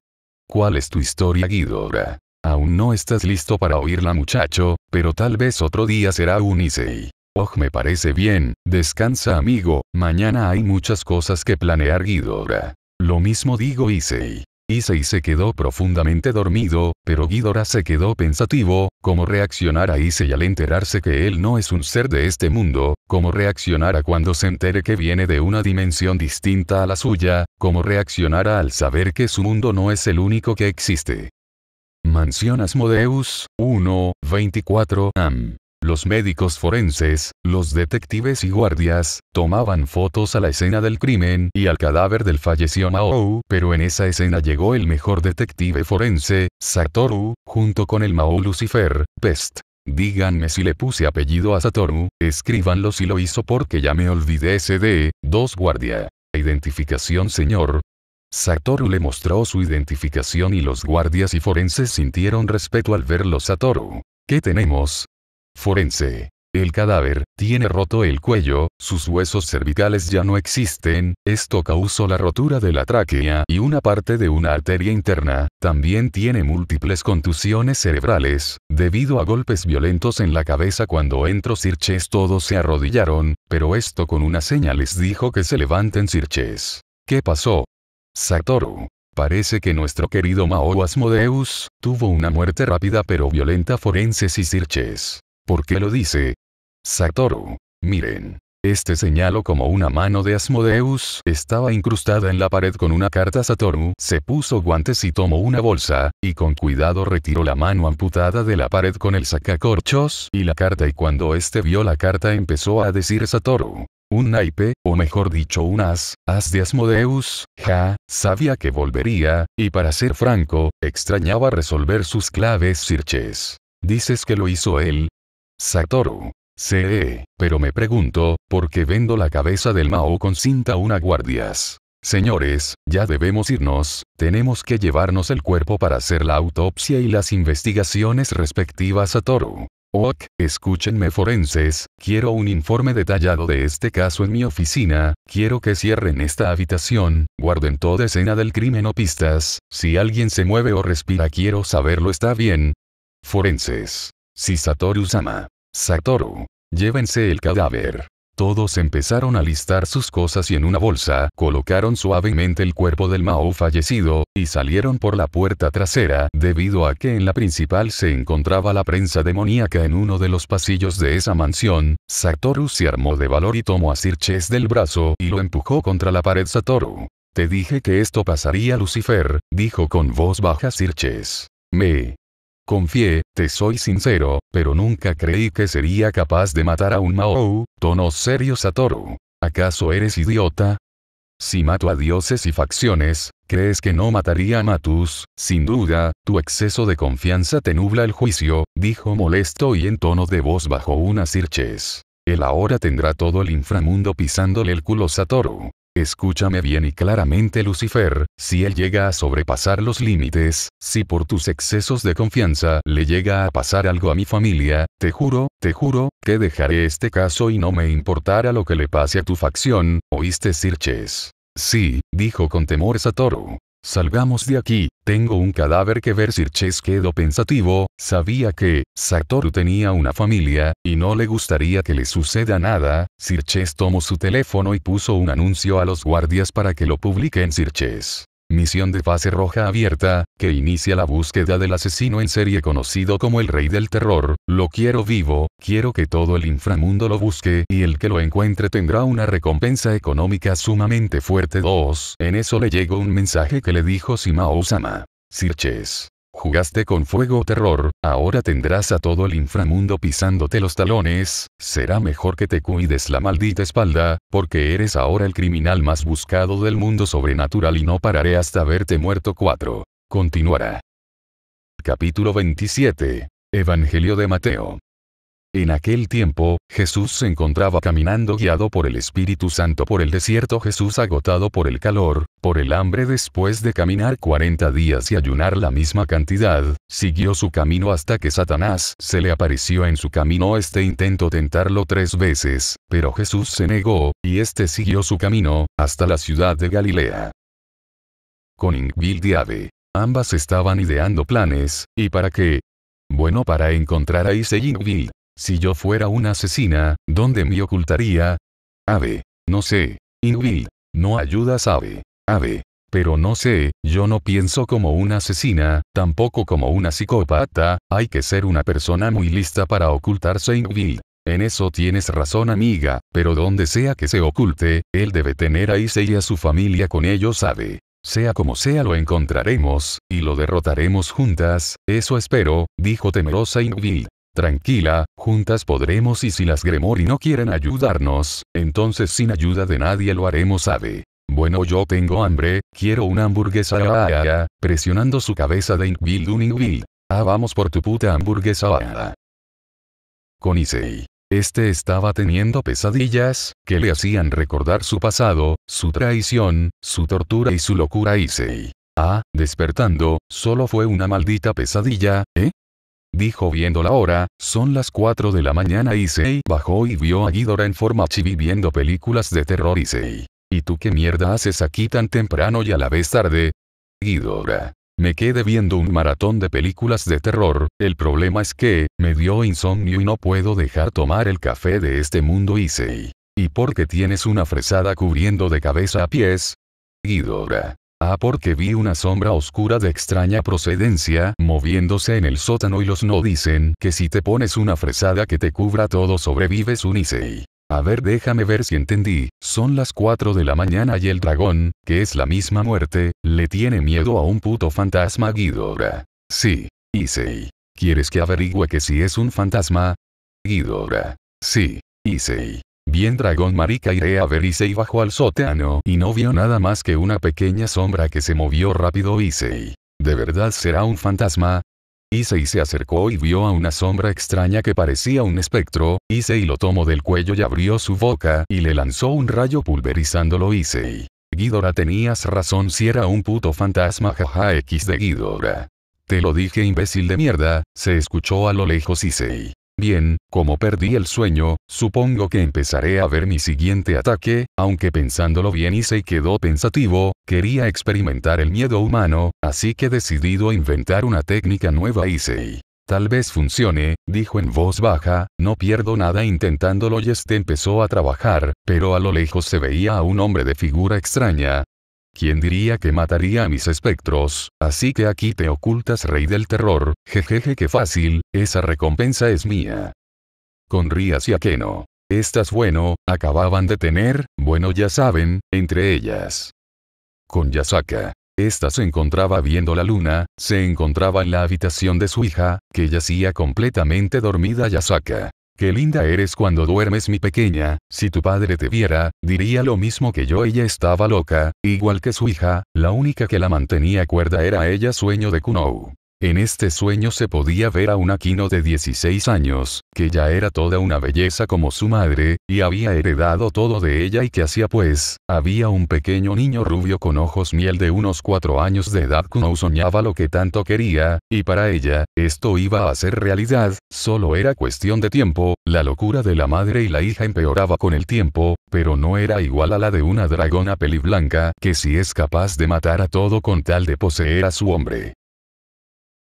¿Cuál es tu historia, Guidora? Aún no estás listo para oírla, muchacho, pero tal vez otro día será un Issei. Oh, me parece bien, descansa, amigo, mañana hay muchas cosas que planear, Guidora. Lo mismo digo, Issei y se quedó profundamente dormido, pero Ghidorah se quedó pensativo, cómo reaccionar a al enterarse que él no es un ser de este mundo, cómo reaccionará cuando se entere que viene de una dimensión distinta a la suya, cómo reaccionará al saber que su mundo no es el único que existe. Mansión Asmodeus, 1, 24 am. Los médicos forenses, los detectives y guardias, tomaban fotos a la escena del crimen y al cadáver del fallecido Mao, pero en esa escena llegó el mejor detective forense, Satoru, junto con el Mao Lucifer, Pest. Díganme si le puse apellido a Satoru, escríbanlo si lo hizo porque ya me olvidé ese de, dos guardia. Identificación señor, Satoru le mostró su identificación y los guardias y forenses sintieron respeto al verlo Satoru. ¿Qué tenemos? Forense. El cadáver tiene roto el cuello, sus huesos cervicales ya no existen, esto causó la rotura de la tráquea y una parte de una arteria interna, también tiene múltiples contusiones cerebrales, debido a golpes violentos en la cabeza cuando entró Sirches todos se arrodillaron, pero esto con una señal les dijo que se levanten Sirches. ¿Qué pasó? Satoru. Parece que nuestro querido Mao Asmodeus, tuvo una muerte rápida pero violenta Forense y sirches. ¿Por qué lo dice? Satoru. Miren. Este señaló como una mano de Asmodeus estaba incrustada en la pared con una carta. Satoru se puso guantes y tomó una bolsa, y con cuidado retiró la mano amputada de la pared con el sacacorchos y la carta y cuando este vio la carta empezó a decir Satoru. Un naipe, o mejor dicho un as, as de Asmodeus, ja, sabía que volvería, y para ser franco, extrañaba resolver sus claves sirches. Dices que lo hizo él, Satoru. CE, pero me pregunto, ¿por qué vendo la cabeza del Mao con cinta una guardias? Señores, ya debemos irnos, tenemos que llevarnos el cuerpo para hacer la autopsia y las investigaciones respectivas a Toru. Ok, escúchenme forenses, quiero un informe detallado de este caso en mi oficina, quiero que cierren esta habitación, guarden toda escena del crimen o pistas, si alguien se mueve o respira quiero saberlo está bien. Forenses. Si Satoru Sama. Satoru. Llévense el cadáver. Todos empezaron a listar sus cosas y en una bolsa colocaron suavemente el cuerpo del Mao fallecido, y salieron por la puerta trasera debido a que en la principal se encontraba la prensa demoníaca en uno de los pasillos de esa mansión, Satoru se armó de valor y tomó a Sirches del brazo y lo empujó contra la pared Satoru. Te dije que esto pasaría Lucifer, dijo con voz baja Sirches. Me Confié, te soy sincero, pero nunca creí que sería capaz de matar a un Mao, tono serio Satoru. ¿Acaso eres idiota? Si mato a dioses y facciones, ¿crees que no mataría a Matus? Sin duda, tu exceso de confianza te nubla el juicio, dijo molesto y en tono de voz bajo una sirches. Él ahora tendrá todo el inframundo pisándole el culo Satoru. Escúchame bien y claramente Lucifer, si él llega a sobrepasar los límites, si por tus excesos de confianza le llega a pasar algo a mi familia, te juro, te juro, que dejaré este caso y no me importará lo que le pase a tu facción, ¿oíste Sirches? Sí, dijo con temor Satoru. Salgamos de aquí, tengo un cadáver que ver. Sirches quedó pensativo, sabía que, Satoru tenía una familia, y no le gustaría que le suceda nada, Sirches tomó su teléfono y puso un anuncio a los guardias para que lo publiquen Sirches. Misión de fase roja abierta, que inicia la búsqueda del asesino en serie conocido como el Rey del Terror, lo quiero vivo, quiero que todo el inframundo lo busque y el que lo encuentre tendrá una recompensa económica sumamente fuerte 2. En eso le llegó un mensaje que le dijo Simao Sama. Sirches. Jugaste con fuego o terror, ahora tendrás a todo el inframundo pisándote los talones, será mejor que te cuides la maldita espalda, porque eres ahora el criminal más buscado del mundo sobrenatural y no pararé hasta verte muerto 4. Continuará. Capítulo 27. Evangelio de Mateo. En aquel tiempo, Jesús se encontraba caminando guiado por el Espíritu Santo por el desierto Jesús agotado por el calor, por el hambre después de caminar 40 días y ayunar la misma cantidad, siguió su camino hasta que Satanás se le apareció en su camino este intentó tentarlo tres veces, pero Jesús se negó, y este siguió su camino, hasta la ciudad de Galilea. Con Ingvild Ave. Ambas estaban ideando planes, y para qué, bueno para encontrar a Ise Ingvild si yo fuera una asesina, ¿dónde me ocultaría? Ave. No sé. Inútil. No ayudas ave. Ave. Pero no sé, yo no pienso como una asesina, tampoco como una psicópata, hay que ser una persona muy lista para ocultarse inútil. En eso tienes razón amiga, pero donde sea que se oculte, él debe tener a Issei y a su familia con ellos Ave. Sea como sea lo encontraremos, y lo derrotaremos juntas, eso espero, dijo temerosa invil Tranquila, juntas podremos y si las Gremori no quieren ayudarnos, entonces sin ayuda de nadie lo haremos sabe. Bueno yo tengo hambre, quiero una hamburguesa ah, ah, ah, presionando su cabeza de Inkbill Ah vamos por tu puta hamburguesa Con Issei. Este estaba teniendo pesadillas, que le hacían recordar su pasado, su traición, su tortura y su locura Issei. Ah, despertando, solo fue una maldita pesadilla, ¿eh? Dijo viendo la hora, son las 4 de la mañana y bajó y vio a Ghidorah en forma chibi viendo películas de terror y ¿Y tú qué mierda haces aquí tan temprano y a la vez tarde? Ghidorah. Me quedé viendo un maratón de películas de terror, el problema es que, me dio insomnio y no puedo dejar tomar el café de este mundo Issei. ¿Y por qué tienes una fresada cubriendo de cabeza a pies? Ghidorah. Ah, porque vi una sombra oscura de extraña procedencia, moviéndose en el sótano y los no dicen que si te pones una fresada que te cubra todo sobrevives un Isei. A ver déjame ver si entendí, son las 4 de la mañana y el dragón, que es la misma muerte, le tiene miedo a un puto fantasma Guidora. Sí. Isei. ¿Quieres que averigüe que si es un fantasma? Guidora. Sí. Isei. Bien dragón marica iré a ver Isei bajó al sótano y no vio nada más que una pequeña sombra que se movió rápido Isei. ¿De verdad será un fantasma? Isei se acercó y vio a una sombra extraña que parecía un espectro, Isei lo tomó del cuello y abrió su boca y le lanzó un rayo pulverizándolo Isei. Guidora tenías razón si era un puto fantasma jaja x de Guidora. Te lo dije imbécil de mierda, se escuchó a lo lejos Isei. Bien, como perdí el sueño, supongo que empezaré a ver mi siguiente ataque, aunque pensándolo bien y se quedó pensativo, quería experimentar el miedo humano, así que decidido inventar una técnica nueva ISEI. Tal vez funcione, dijo en voz baja, no pierdo nada intentándolo y este empezó a trabajar, pero a lo lejos se veía a un hombre de figura extraña, ¿Quién diría que mataría a mis espectros? Así que aquí te ocultas rey del terror, jejeje que fácil, esa recompensa es mía. Con Rías y Akeno, Estas bueno, acababan de tener, bueno ya saben, entre ellas. Con Yasaka. Esta se encontraba viendo la luna, se encontraba en la habitación de su hija, que yacía completamente dormida Yasaka. Qué linda eres cuando duermes mi pequeña, si tu padre te viera, diría lo mismo que yo ella estaba loca, igual que su hija, la única que la mantenía cuerda era ella sueño de Kunou. En este sueño se podía ver a una Aquino de 16 años, que ya era toda una belleza como su madre, y había heredado todo de ella y que hacía pues, había un pequeño niño rubio con ojos miel de unos cuatro años de edad no soñaba lo que tanto quería, y para ella, esto iba a ser realidad, solo era cuestión de tiempo, la locura de la madre y la hija empeoraba con el tiempo, pero no era igual a la de una dragona peliblanca que si es capaz de matar a todo con tal de poseer a su hombre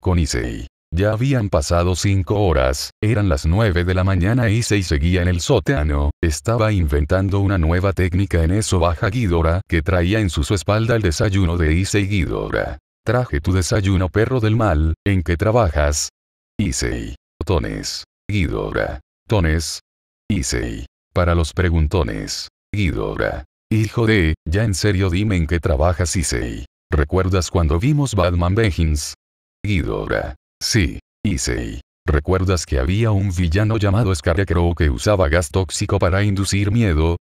con Issei. Ya habían pasado cinco horas, eran las nueve de la mañana y Issei seguía en el sótano, estaba inventando una nueva técnica en eso baja Guidora que traía en su, espalda el desayuno de Issei Guidora. Traje tu desayuno perro del mal, ¿en qué trabajas? Issei. Tones. Guidora. Tones. Issei. Para los preguntones. Guidora. Hijo de, ya en serio dime en qué trabajas Issei. ¿Recuerdas cuando vimos Batman Begins? Ghidorah. Sí, Isei. ¿Recuerdas que había un villano llamado Scarecrow que usaba gas tóxico para inducir miedo?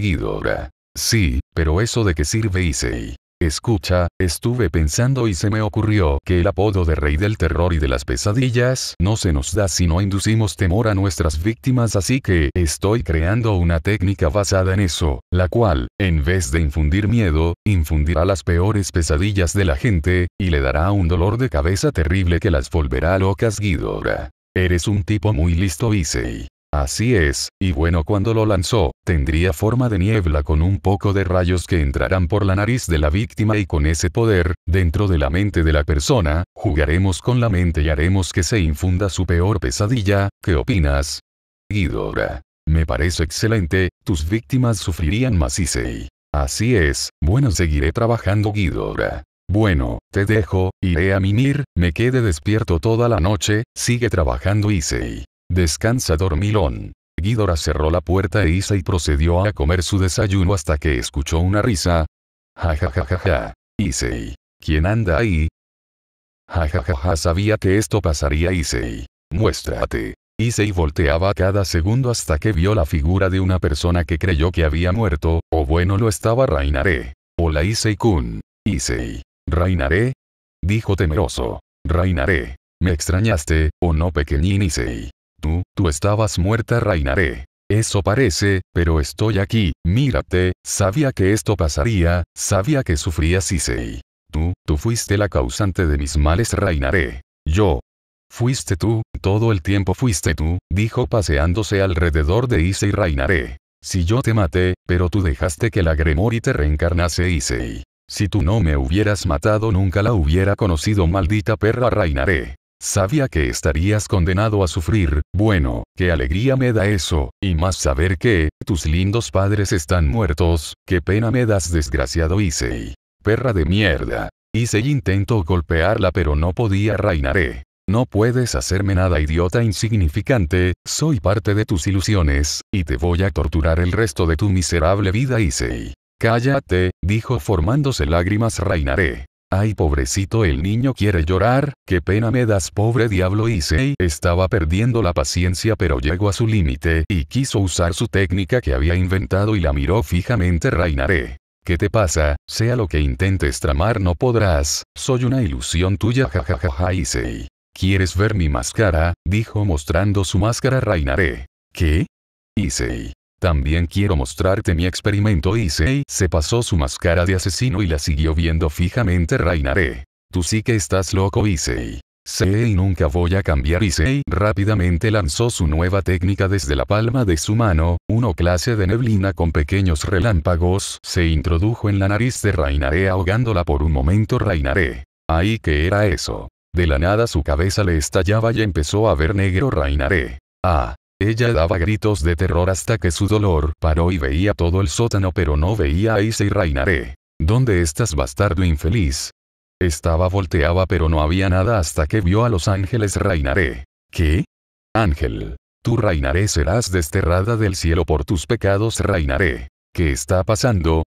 seguidora Sí, pero eso de qué sirve Isei? Escucha, estuve pensando y se me ocurrió que el apodo de rey del terror y de las pesadillas no se nos da si no inducimos temor a nuestras víctimas así que estoy creando una técnica basada en eso, la cual, en vez de infundir miedo, infundirá las peores pesadillas de la gente, y le dará un dolor de cabeza terrible que las volverá locas Guidora. Eres un tipo muy listo Issei. Así es, y bueno cuando lo lanzó, tendría forma de niebla con un poco de rayos que entrarán por la nariz de la víctima y con ese poder, dentro de la mente de la persona, jugaremos con la mente y haremos que se infunda su peor pesadilla, ¿qué opinas? Guidora. Me parece excelente, tus víctimas sufrirían más Isei. Así es, bueno seguiré trabajando Guidora. Bueno, te dejo, iré a mimir, me quede despierto toda la noche, sigue trabajando Issei. Descansa dormilón. Guidora cerró la puerta e Isa procedió a comer su desayuno hasta que escuchó una risa. Ja ja ja ja ja. Issei. ¿Quién anda ahí? Ja ja ja ja sabía que esto pasaría Issei. Muéstrate. Issei volteaba cada segundo hasta que vio la figura de una persona que creyó que había muerto, o bueno lo estaba Reinaré. Hola Issei-kun. Issei. kun issei reinaré Dijo temeroso. ¡Reinaré! Me extrañaste, ¿o no pequeñín Isei? Tú, tú estabas muerta reinaré. Eso parece, pero estoy aquí, mírate, sabía que esto pasaría, sabía que sufrías Sisei. Tú, tú fuiste la causante de mis males reinaré. Yo. Fuiste tú, todo el tiempo fuiste tú, dijo paseándose alrededor de Issei reinaré. Si yo te maté, pero tú dejaste que la Gremori te reencarnase Issei. Si tú no me hubieras matado nunca la hubiera conocido maldita perra reinaré. Sabía que estarías condenado a sufrir, bueno, qué alegría me da eso, y más saber que, tus lindos padres están muertos, qué pena me das desgraciado Issei. Perra de mierda. Issei intentó golpearla pero no podía Reinaré. No puedes hacerme nada idiota insignificante, soy parte de tus ilusiones, y te voy a torturar el resto de tu miserable vida Issei. Cállate, dijo formándose lágrimas Reinaré. Ay pobrecito el niño quiere llorar, qué pena me das pobre diablo Isei, estaba perdiendo la paciencia pero llegó a su límite y quiso usar su técnica que había inventado y la miró fijamente Reinaré. ¿Qué te pasa? Sea lo que intentes tramar no podrás, soy una ilusión tuya jajajaja Isei. ¿Quieres ver mi máscara? dijo mostrando su máscara Reinaré. ¿Qué? Isei. También quiero mostrarte mi experimento Issei se pasó su máscara de asesino y la siguió viendo fijamente Reinaré. Tú sí que estás loco Issei. Sé y nunca voy a cambiar Issei rápidamente lanzó su nueva técnica desde la palma de su mano, una clase de neblina con pequeños relámpagos se introdujo en la nariz de Reinaré ahogándola por un momento Reinaré. Ahí que era eso. De la nada su cabeza le estallaba y empezó a ver negro Reinaré. Ah, ella daba gritos de terror hasta que su dolor paró y veía todo el sótano pero no veía a Isa y Reinaré. ¿Dónde estás bastardo infeliz? Estaba volteaba pero no había nada hasta que vio a los ángeles Reinaré. ¿Qué? Ángel. Tú Reinaré serás desterrada del cielo por tus pecados Reinaré. ¿Qué está pasando?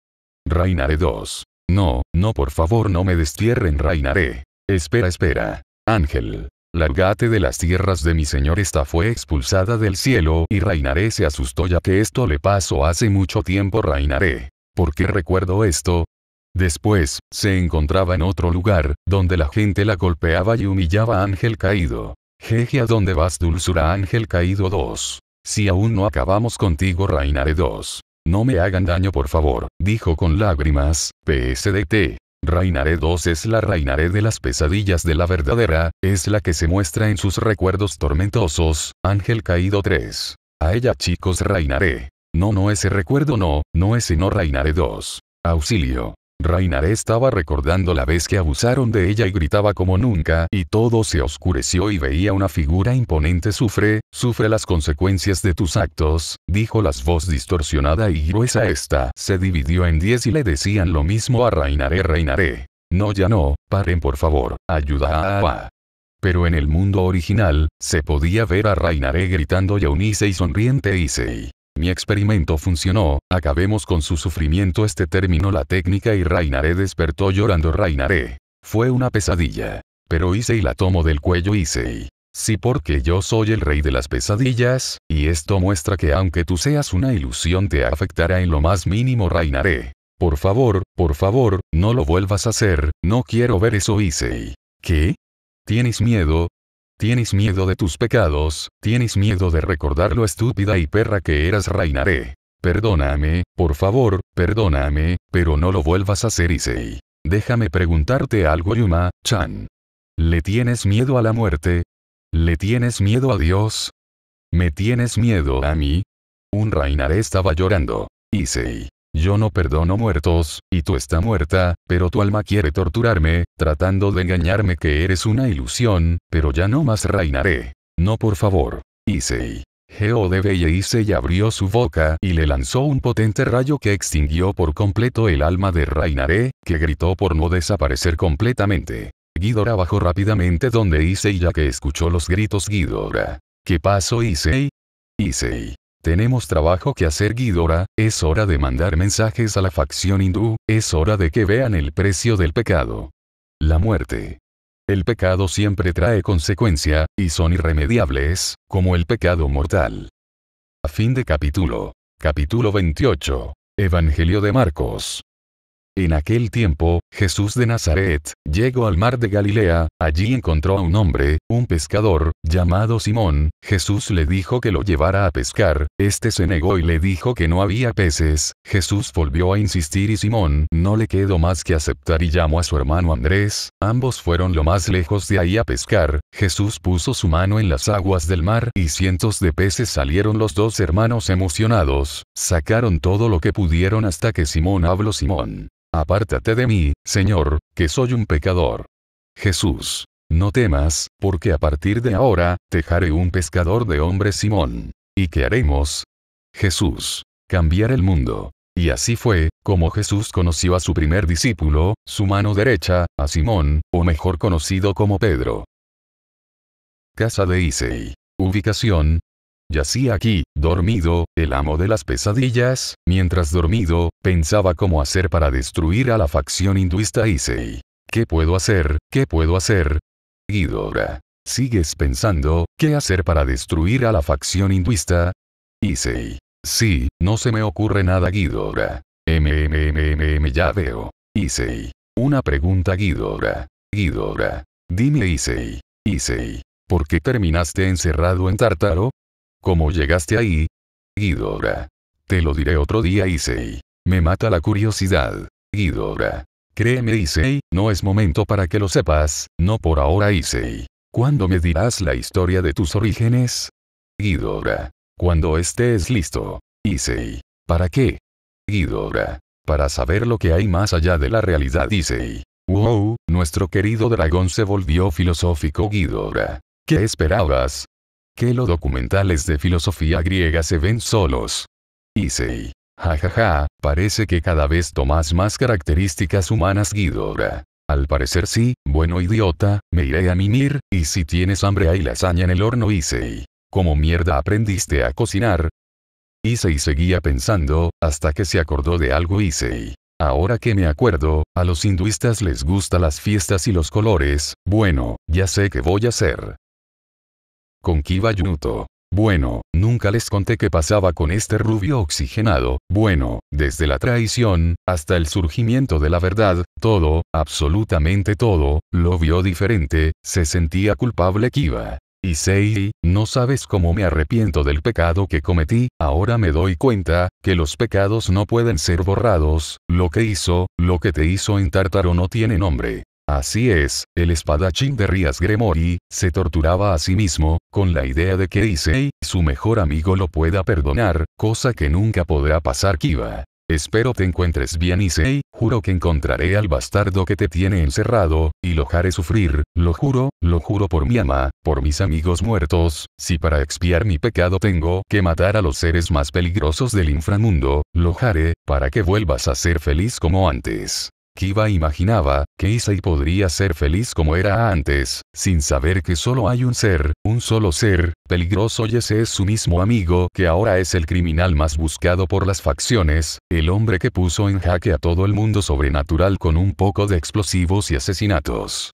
Reinaré 2. No, no por favor no me destierren Reinaré. Espera espera. Ángel. La de las tierras de mi señor esta fue expulsada del cielo y Reinaré se asustó ya que esto le pasó hace mucho tiempo Reinaré. ¿Por qué recuerdo esto? Después, se encontraba en otro lugar, donde la gente la golpeaba y humillaba a Ángel Caído. Jeje a dónde vas dulzura Ángel Caído 2. Si aún no acabamos contigo Reinaré 2. No me hagan daño por favor, dijo con lágrimas, PSDT. Reinaré 2 es la reinaré de las pesadillas de la verdadera, es la que se muestra en sus recuerdos tormentosos, Ángel Caído 3. A ella chicos reinaré. No, no ese recuerdo no, no ese no reinaré 2. Auxilio. Reinaré estaba recordando la vez que abusaron de ella y gritaba como nunca, y todo se oscureció y veía una figura imponente sufre, sufre las consecuencias de tus actos, dijo las voz distorsionada y gruesa esta, se dividió en diez y le decían lo mismo a Reinaré Reinaré. No ya no, paren por favor, ayuda a, pero en el mundo original, se podía ver a Reinaré gritando Yaunice y sonriente Isei mi experimento funcionó, acabemos con su sufrimiento. Este terminó la técnica y Reinaré despertó llorando. Reinaré. Fue una pesadilla. Pero y la tomo del cuello y Sí porque yo soy el rey de las pesadillas, y esto muestra que aunque tú seas una ilusión te afectará en lo más mínimo Reinaré. Por favor, por favor, no lo vuelvas a hacer, no quiero ver eso Issei. ¿Qué? ¿Tienes miedo? Tienes miedo de tus pecados, tienes miedo de recordar lo estúpida y perra que eras Reinaré. Perdóname, por favor, perdóname, pero no lo vuelvas a hacer Issei. Déjame preguntarte algo Yuma, Chan. ¿Le tienes miedo a la muerte? ¿Le tienes miedo a Dios? ¿Me tienes miedo a mí? Un Reinaré estaba llorando. Issei. Yo no perdono muertos, y tú está muerta, pero tu alma quiere torturarme, tratando de engañarme que eres una ilusión, pero ya no más reinaré. No por favor. Isei. Geo de Isei abrió su boca y le lanzó un potente rayo que extinguió por completo el alma de Reinaré, que gritó por no desaparecer completamente. Ghidorah bajó rápidamente donde Isei ya que escuchó los gritos Ghidorah. ¿Qué pasó Isei? Isei. Tenemos trabajo que hacer Guidora, es hora de mandar mensajes a la facción hindú, es hora de que vean el precio del pecado. La muerte. El pecado siempre trae consecuencia, y son irremediables, como el pecado mortal. A fin de capítulo. Capítulo 28. Evangelio de Marcos. En aquel tiempo, Jesús de Nazaret, llegó al mar de Galilea, allí encontró a un hombre, un pescador, llamado Simón, Jesús le dijo que lo llevara a pescar, este se negó y le dijo que no había peces, Jesús volvió a insistir y Simón no le quedó más que aceptar y llamó a su hermano Andrés, ambos fueron lo más lejos de ahí a pescar, Jesús puso su mano en las aguas del mar y cientos de peces salieron los dos hermanos emocionados, sacaron todo lo que pudieron hasta que Simón habló Simón. Apártate de mí, Señor, que soy un pecador. Jesús. No temas, porque a partir de ahora, dejaré un pescador de hombres Simón. ¿Y qué haremos? Jesús. Cambiar el mundo. Y así fue, como Jesús conoció a su primer discípulo, su mano derecha, a Simón, o mejor conocido como Pedro. Casa de Isei. Ubicación, así aquí, dormido, el amo de las pesadillas, mientras dormido, pensaba cómo hacer para destruir a la facción hinduista Isei, ¿Qué puedo hacer? ¿Qué puedo hacer? Guidora, ¿Sigues pensando, qué hacer para destruir a la facción hinduista? Isei, Sí, no se me ocurre nada Guidora. MMMMM ya veo. Isei, Una pregunta Guidora. Guidora, Dime Isei. Isei, ¿Por qué terminaste encerrado en Tartaro? ¿Cómo llegaste ahí? Guidora. Te lo diré otro día Issei. Me mata la curiosidad. Guidora. Créeme Issei, no es momento para que lo sepas, no por ahora Issei. ¿Cuándo me dirás la historia de tus orígenes? Guidora. Cuando estés listo. Issei. ¿Para qué? Guidora. Para saber lo que hay más allá de la realidad Issei. Wow, nuestro querido dragón se volvió filosófico Guidora. ¿Qué esperabas? que los documentales de filosofía griega se ven solos. Issei. Jajaja, parece que cada vez tomas más características humanas Guidora. Al parecer sí, bueno idiota, me iré a mimir, y si tienes hambre hay lasaña en el horno Issei. ¿Cómo mierda aprendiste a cocinar? Issei seguía pensando, hasta que se acordó de algo Issei. Ahora que me acuerdo, a los hinduistas les gustan las fiestas y los colores, bueno, ya sé qué voy a hacer. Con Kiva Yunuto. Bueno, nunca les conté qué pasaba con este rubio oxigenado, bueno, desde la traición, hasta el surgimiento de la verdad, todo, absolutamente todo, lo vio diferente, se sentía culpable Y sei, no sabes cómo me arrepiento del pecado que cometí, ahora me doy cuenta, que los pecados no pueden ser borrados, lo que hizo, lo que te hizo en Tártaro no tiene nombre. Así es, el espadachín de Rías Gremori, se torturaba a sí mismo, con la idea de que Issei, su mejor amigo lo pueda perdonar, cosa que nunca podrá pasar Kiva. Espero te encuentres bien Issei, juro que encontraré al bastardo que te tiene encerrado, y lo haré sufrir, lo juro, lo juro por mi ama, por mis amigos muertos, si para expiar mi pecado tengo que matar a los seres más peligrosos del inframundo, lo haré, para que vuelvas a ser feliz como antes. Kiba imaginaba que Issei podría ser feliz como era antes, sin saber que solo hay un ser, un solo ser, peligroso y ese es su mismo amigo que ahora es el criminal más buscado por las facciones, el hombre que puso en jaque a todo el mundo sobrenatural con un poco de explosivos y asesinatos.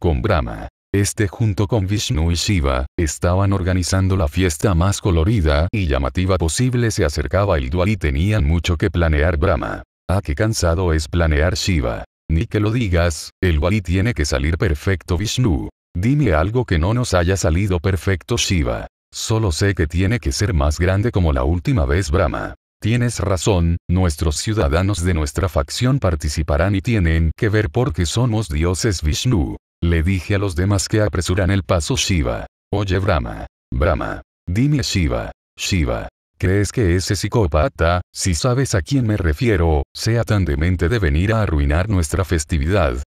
Con Brahma. Este junto con Vishnu y Shiva, estaban organizando la fiesta más colorida y llamativa posible se acercaba el Dual y tenían mucho que planear Brahma. Ah, qué cansado es planear Shiva. Ni que lo digas, el Bali tiene que salir perfecto Vishnu. Dime algo que no nos haya salido perfecto Shiva. Solo sé que tiene que ser más grande como la última vez Brahma. Tienes razón, nuestros ciudadanos de nuestra facción participarán y tienen que ver porque somos dioses Vishnu. Le dije a los demás que apresuran el paso Shiva. Oye Brahma. Brahma. Dime Shiva. Shiva. ¿Crees que ese psicópata, si sabes a quién me refiero, sea tan demente de venir a arruinar nuestra festividad?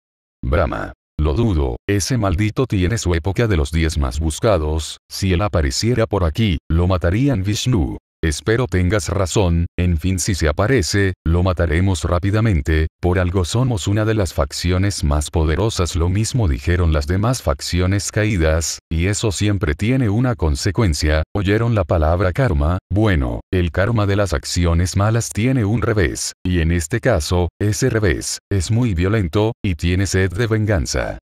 Brahma. Lo dudo, ese maldito tiene su época de los diez más buscados, si él apareciera por aquí, lo matarían Vishnu. Espero tengas razón, en fin si se aparece, lo mataremos rápidamente, por algo somos una de las facciones más poderosas lo mismo dijeron las demás facciones caídas, y eso siempre tiene una consecuencia, oyeron la palabra karma, bueno, el karma de las acciones malas tiene un revés, y en este caso, ese revés, es muy violento, y tiene sed de venganza.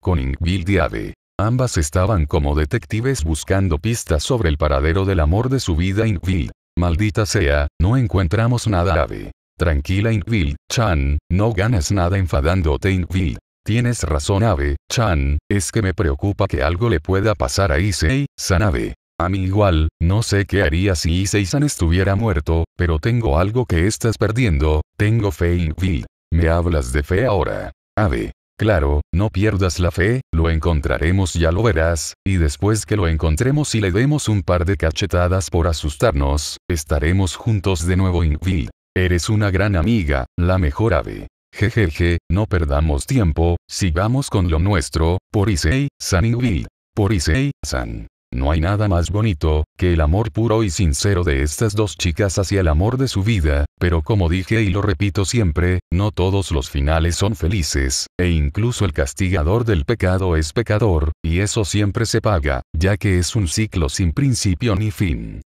Coningville Ambas estaban como detectives buscando pistas sobre el paradero del amor de su vida Inkville. Maldita sea, no encontramos nada ave. Tranquila Inkville, Chan, no ganas nada enfadándote Inkville. Tienes razón Ave, Chan, es que me preocupa que algo le pueda pasar a Issei, Ave. A mí igual, no sé qué haría si Issei-san estuviera muerto, pero tengo algo que estás perdiendo, tengo fe Inkville. Me hablas de fe ahora. Ave, Claro, no pierdas la fe, lo encontraremos ya lo verás, y después que lo encontremos y le demos un par de cachetadas por asustarnos, estaremos juntos de nuevo Invil. Eres una gran amiga, la mejor ave. Jejeje, no perdamos tiempo, sigamos con lo nuestro, por Issei, San Invil. Por San. No hay nada más bonito, que el amor puro y sincero de estas dos chicas hacia el amor de su vida, pero como dije y lo repito siempre, no todos los finales son felices, e incluso el castigador del pecado es pecador, y eso siempre se paga, ya que es un ciclo sin principio ni fin.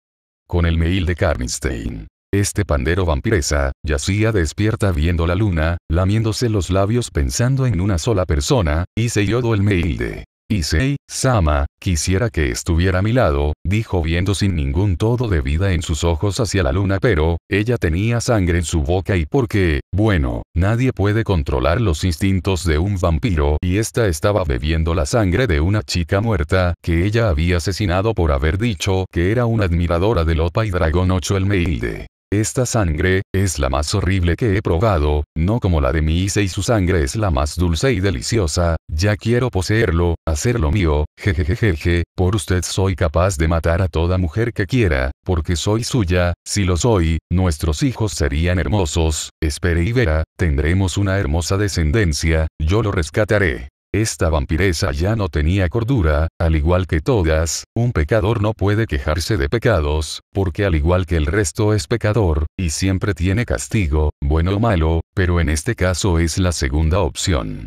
Con el mail de Karnstein. Este pandero vampiresa, yacía despierta viendo la luna, lamiéndose los labios pensando en una sola persona, y se yodo el mail de Issei, Sama, quisiera que estuviera a mi lado, dijo viendo sin ningún todo de vida en sus ojos hacia la luna pero, ella tenía sangre en su boca y porque, bueno, nadie puede controlar los instintos de un vampiro y esta estaba bebiendo la sangre de una chica muerta que ella había asesinado por haber dicho que era una admiradora de Lopa y Dragón 8 el Meilde. Esta sangre, es la más horrible que he probado, no como la de mi Ise y su sangre es la más dulce y deliciosa, ya quiero poseerlo, hacerlo mío, jejejejeje, por usted soy capaz de matar a toda mujer que quiera, porque soy suya, si lo soy, nuestros hijos serían hermosos, espere y verá, tendremos una hermosa descendencia, yo lo rescataré. Esta vampiresa ya no tenía cordura, al igual que todas, un pecador no puede quejarse de pecados, porque al igual que el resto es pecador, y siempre tiene castigo, bueno o malo, pero en este caso es la segunda opción.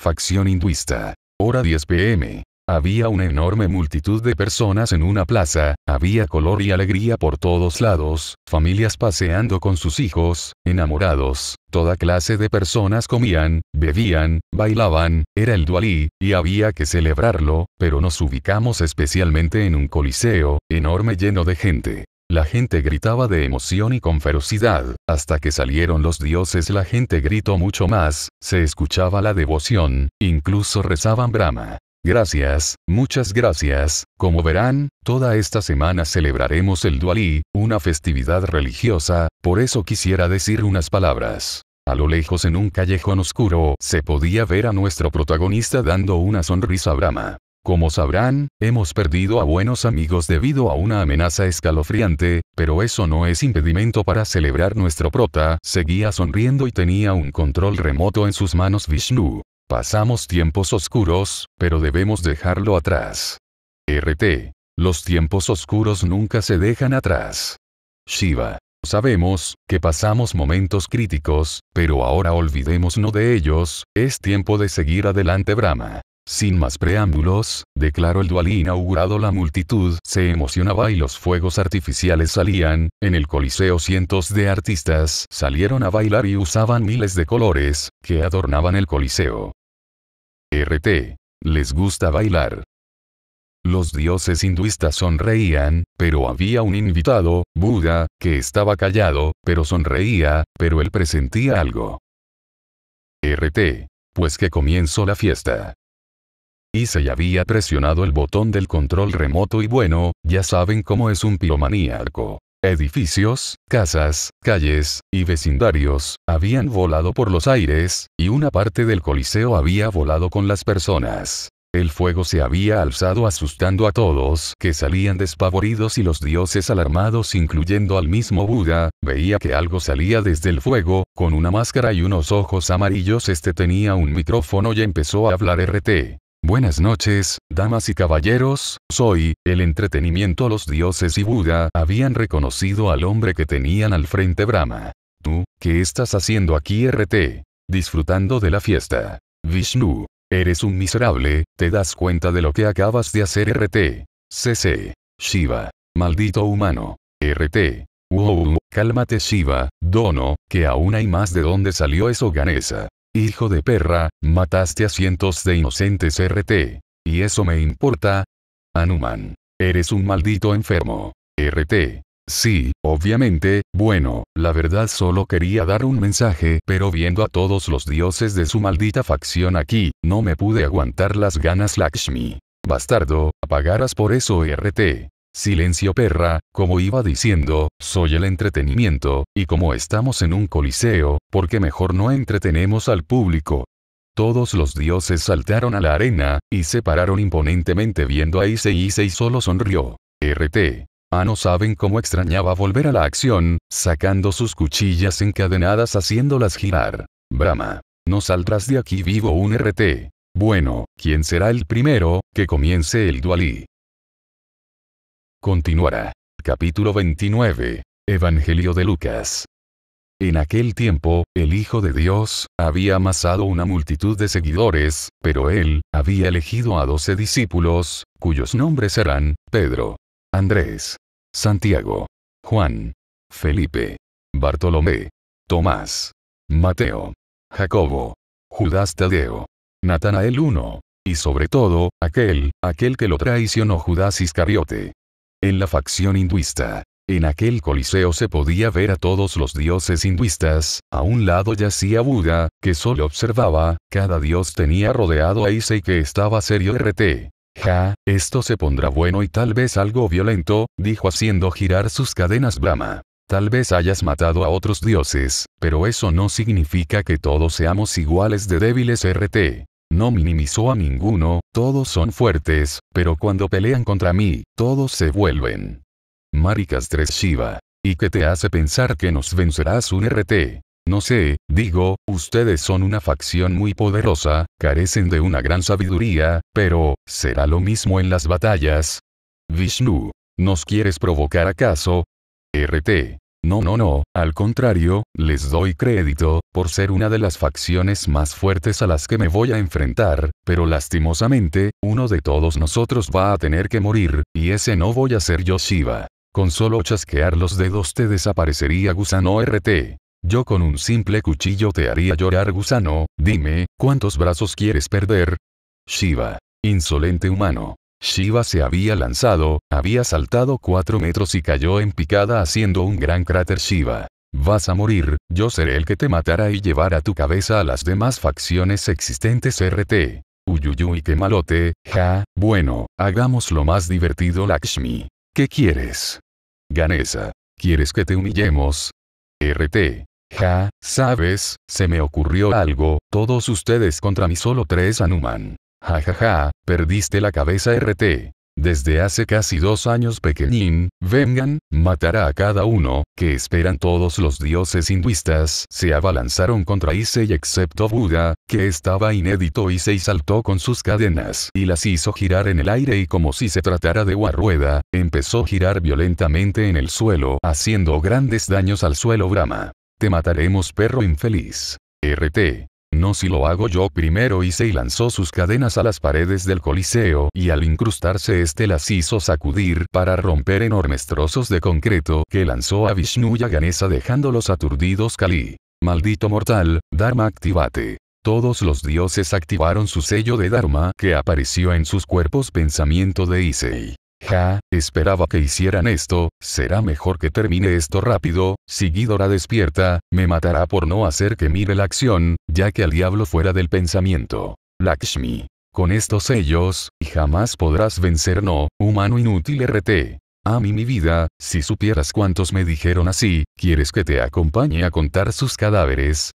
Facción hinduista. Hora 10 pm. Había una enorme multitud de personas en una plaza, había color y alegría por todos lados, familias paseando con sus hijos, enamorados, toda clase de personas comían, bebían, bailaban, era el Dualí, y había que celebrarlo, pero nos ubicamos especialmente en un coliseo, enorme lleno de gente. La gente gritaba de emoción y con ferocidad, hasta que salieron los dioses la gente gritó mucho más, se escuchaba la devoción, incluso rezaban Brahma. Gracias, muchas gracias. Como verán, toda esta semana celebraremos el Dualí, una festividad religiosa, por eso quisiera decir unas palabras. A lo lejos en un callejón oscuro se podía ver a nuestro protagonista dando una sonrisa a Brahma. Como sabrán, hemos perdido a buenos amigos debido a una amenaza escalofriante, pero eso no es impedimento para celebrar nuestro prota, seguía sonriendo y tenía un control remoto en sus manos Vishnu. Pasamos tiempos oscuros, pero debemos dejarlo atrás. RT. Los tiempos oscuros nunca se dejan atrás. Shiva. Sabemos que pasamos momentos críticos, pero ahora olvidemos no de ellos, es tiempo de seguir adelante Brahma. Sin más preámbulos, declaró el dual inaugurado la multitud se emocionaba y los fuegos artificiales salían, en el coliseo cientos de artistas salieron a bailar y usaban miles de colores, que adornaban el coliseo. RT. Les gusta bailar. Los dioses hinduistas sonreían, pero había un invitado, Buda, que estaba callado, pero sonreía, pero él presentía algo. RT. Pues que comienzo la fiesta. Y se había presionado el botón del control remoto y bueno, ya saben cómo es un piromaníaco. Edificios, casas, calles y vecindarios habían volado por los aires, y una parte del Coliseo había volado con las personas. El fuego se había alzado asustando a todos que salían despavoridos y los dioses alarmados incluyendo al mismo Buda, veía que algo salía desde el fuego, con una máscara y unos ojos amarillos este tenía un micrófono y empezó a hablar RT. Buenas noches, damas y caballeros, soy, el entretenimiento los dioses y Buda habían reconocido al hombre que tenían al frente Brahma. Tú, ¿qué estás haciendo aquí RT? Disfrutando de la fiesta. Vishnu, eres un miserable, te das cuenta de lo que acabas de hacer RT. CC. Shiva. Maldito humano. RT. Wow, cálmate Shiva, dono, que aún hay más de dónde salió eso Ganesa. Hijo de perra, mataste a cientos de inocentes RT. ¿Y eso me importa? Anuman. Eres un maldito enfermo. RT. Sí, obviamente, bueno, la verdad solo quería dar un mensaje, pero viendo a todos los dioses de su maldita facción aquí, no me pude aguantar las ganas Lakshmi. Bastardo, pagarás por eso RT. Silencio perra, como iba diciendo, soy el entretenimiento, y como estamos en un coliseo, porque mejor no entretenemos al público? Todos los dioses saltaron a la arena, y se pararon imponentemente viendo a Ise Ise y solo sonrió. RT. Ah no saben cómo extrañaba volver a la acción, sacando sus cuchillas encadenadas haciéndolas girar. Brahma. No saldrás de aquí vivo un RT. Bueno, ¿quién será el primero, que comience el Dualí? Continuará. Capítulo 29. Evangelio de Lucas. En aquel tiempo, el Hijo de Dios, había amasado una multitud de seguidores, pero él, había elegido a doce discípulos, cuyos nombres eran, Pedro, Andrés, Santiago, Juan, Felipe, Bartolomé, Tomás, Mateo, Jacobo, Judas Tadeo, Natanael uno, y sobre todo, aquel, aquel que lo traicionó Judas Iscariote en la facción hinduista. En aquel coliseo se podía ver a todos los dioses hinduistas, a un lado yacía Buda, que solo observaba, cada dios tenía rodeado a Issei que estaba serio RT. Ja, esto se pondrá bueno y tal vez algo violento, dijo haciendo girar sus cadenas Brahma. Tal vez hayas matado a otros dioses, pero eso no significa que todos seamos iguales de débiles RT. No minimizó a ninguno, todos son fuertes, pero cuando pelean contra mí, todos se vuelven. Maricas 3 Shiva. ¿Y qué te hace pensar que nos vencerás un RT? No sé, digo, ustedes son una facción muy poderosa, carecen de una gran sabiduría, pero, ¿será lo mismo en las batallas? Vishnu, ¿nos quieres provocar acaso? RT, no, no, no, al contrario, les doy crédito, por ser una de las facciones más fuertes a las que me voy a enfrentar, pero lastimosamente, uno de todos nosotros va a tener que morir, y ese no voy a ser yo Shiva. Con solo chasquear los dedos te desaparecería gusano RT. Yo con un simple cuchillo te haría llorar gusano, dime, ¿cuántos brazos quieres perder? Shiva. Insolente humano. Shiva se había lanzado, había saltado 4 metros y cayó en picada haciendo un gran cráter Shiva. Vas a morir, yo seré el que te matará y llevará tu cabeza a las demás facciones existentes RT. Uyuyuy que malote, ja, bueno, hagamos lo más divertido Lakshmi. ¿Qué quieres? Ganesa. ¿Quieres que te humillemos? RT. Ja, sabes, se me ocurrió algo, todos ustedes contra mí solo tres Anuman. Jajaja, perdiste la cabeza RT. Desde hace casi dos años pequeñín, vengan, matará a cada uno, que esperan todos los dioses hinduistas, se abalanzaron contra y excepto Buda, que estaba inédito se saltó con sus cadenas y las hizo girar en el aire y como si se tratara de una rueda, empezó a girar violentamente en el suelo haciendo grandes daños al suelo Brahma. Te mataremos perro infeliz. RT. No si lo hago yo primero hice lanzó sus cadenas a las paredes del coliseo y al incrustarse este las hizo sacudir para romper enormes trozos de concreto que lanzó a Vishnu y a Ganesa dejándolos aturdidos Kali. Maldito mortal, Dharma activate. Todos los dioses activaron su sello de Dharma que apareció en sus cuerpos pensamiento de Issei. Ja, esperaba que hicieran esto, será mejor que termine esto rápido, si despierta, me matará por no hacer que mire la acción, ya que al diablo fuera del pensamiento. Lakshmi. Con estos sellos, jamás podrás vencer no, humano inútil RT. A mí mi vida, si supieras cuántos me dijeron así, ¿quieres que te acompañe a contar sus cadáveres?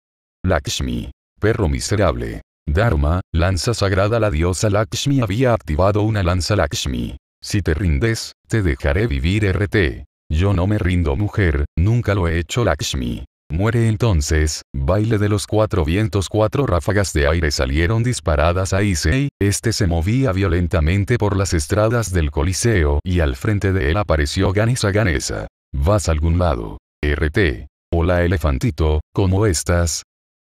Lakshmi. Perro miserable. Dharma, lanza sagrada La diosa Lakshmi había activado una lanza Lakshmi. Si te rindes, te dejaré vivir RT. Yo no me rindo mujer, nunca lo he hecho Lakshmi. Muere entonces, baile de los cuatro vientos cuatro ráfagas de aire salieron disparadas a Issei, este se movía violentamente por las estradas del coliseo y al frente de él apareció Ganesa Ganesa. ¿Vas a algún lado? RT. Hola elefantito, ¿cómo estás?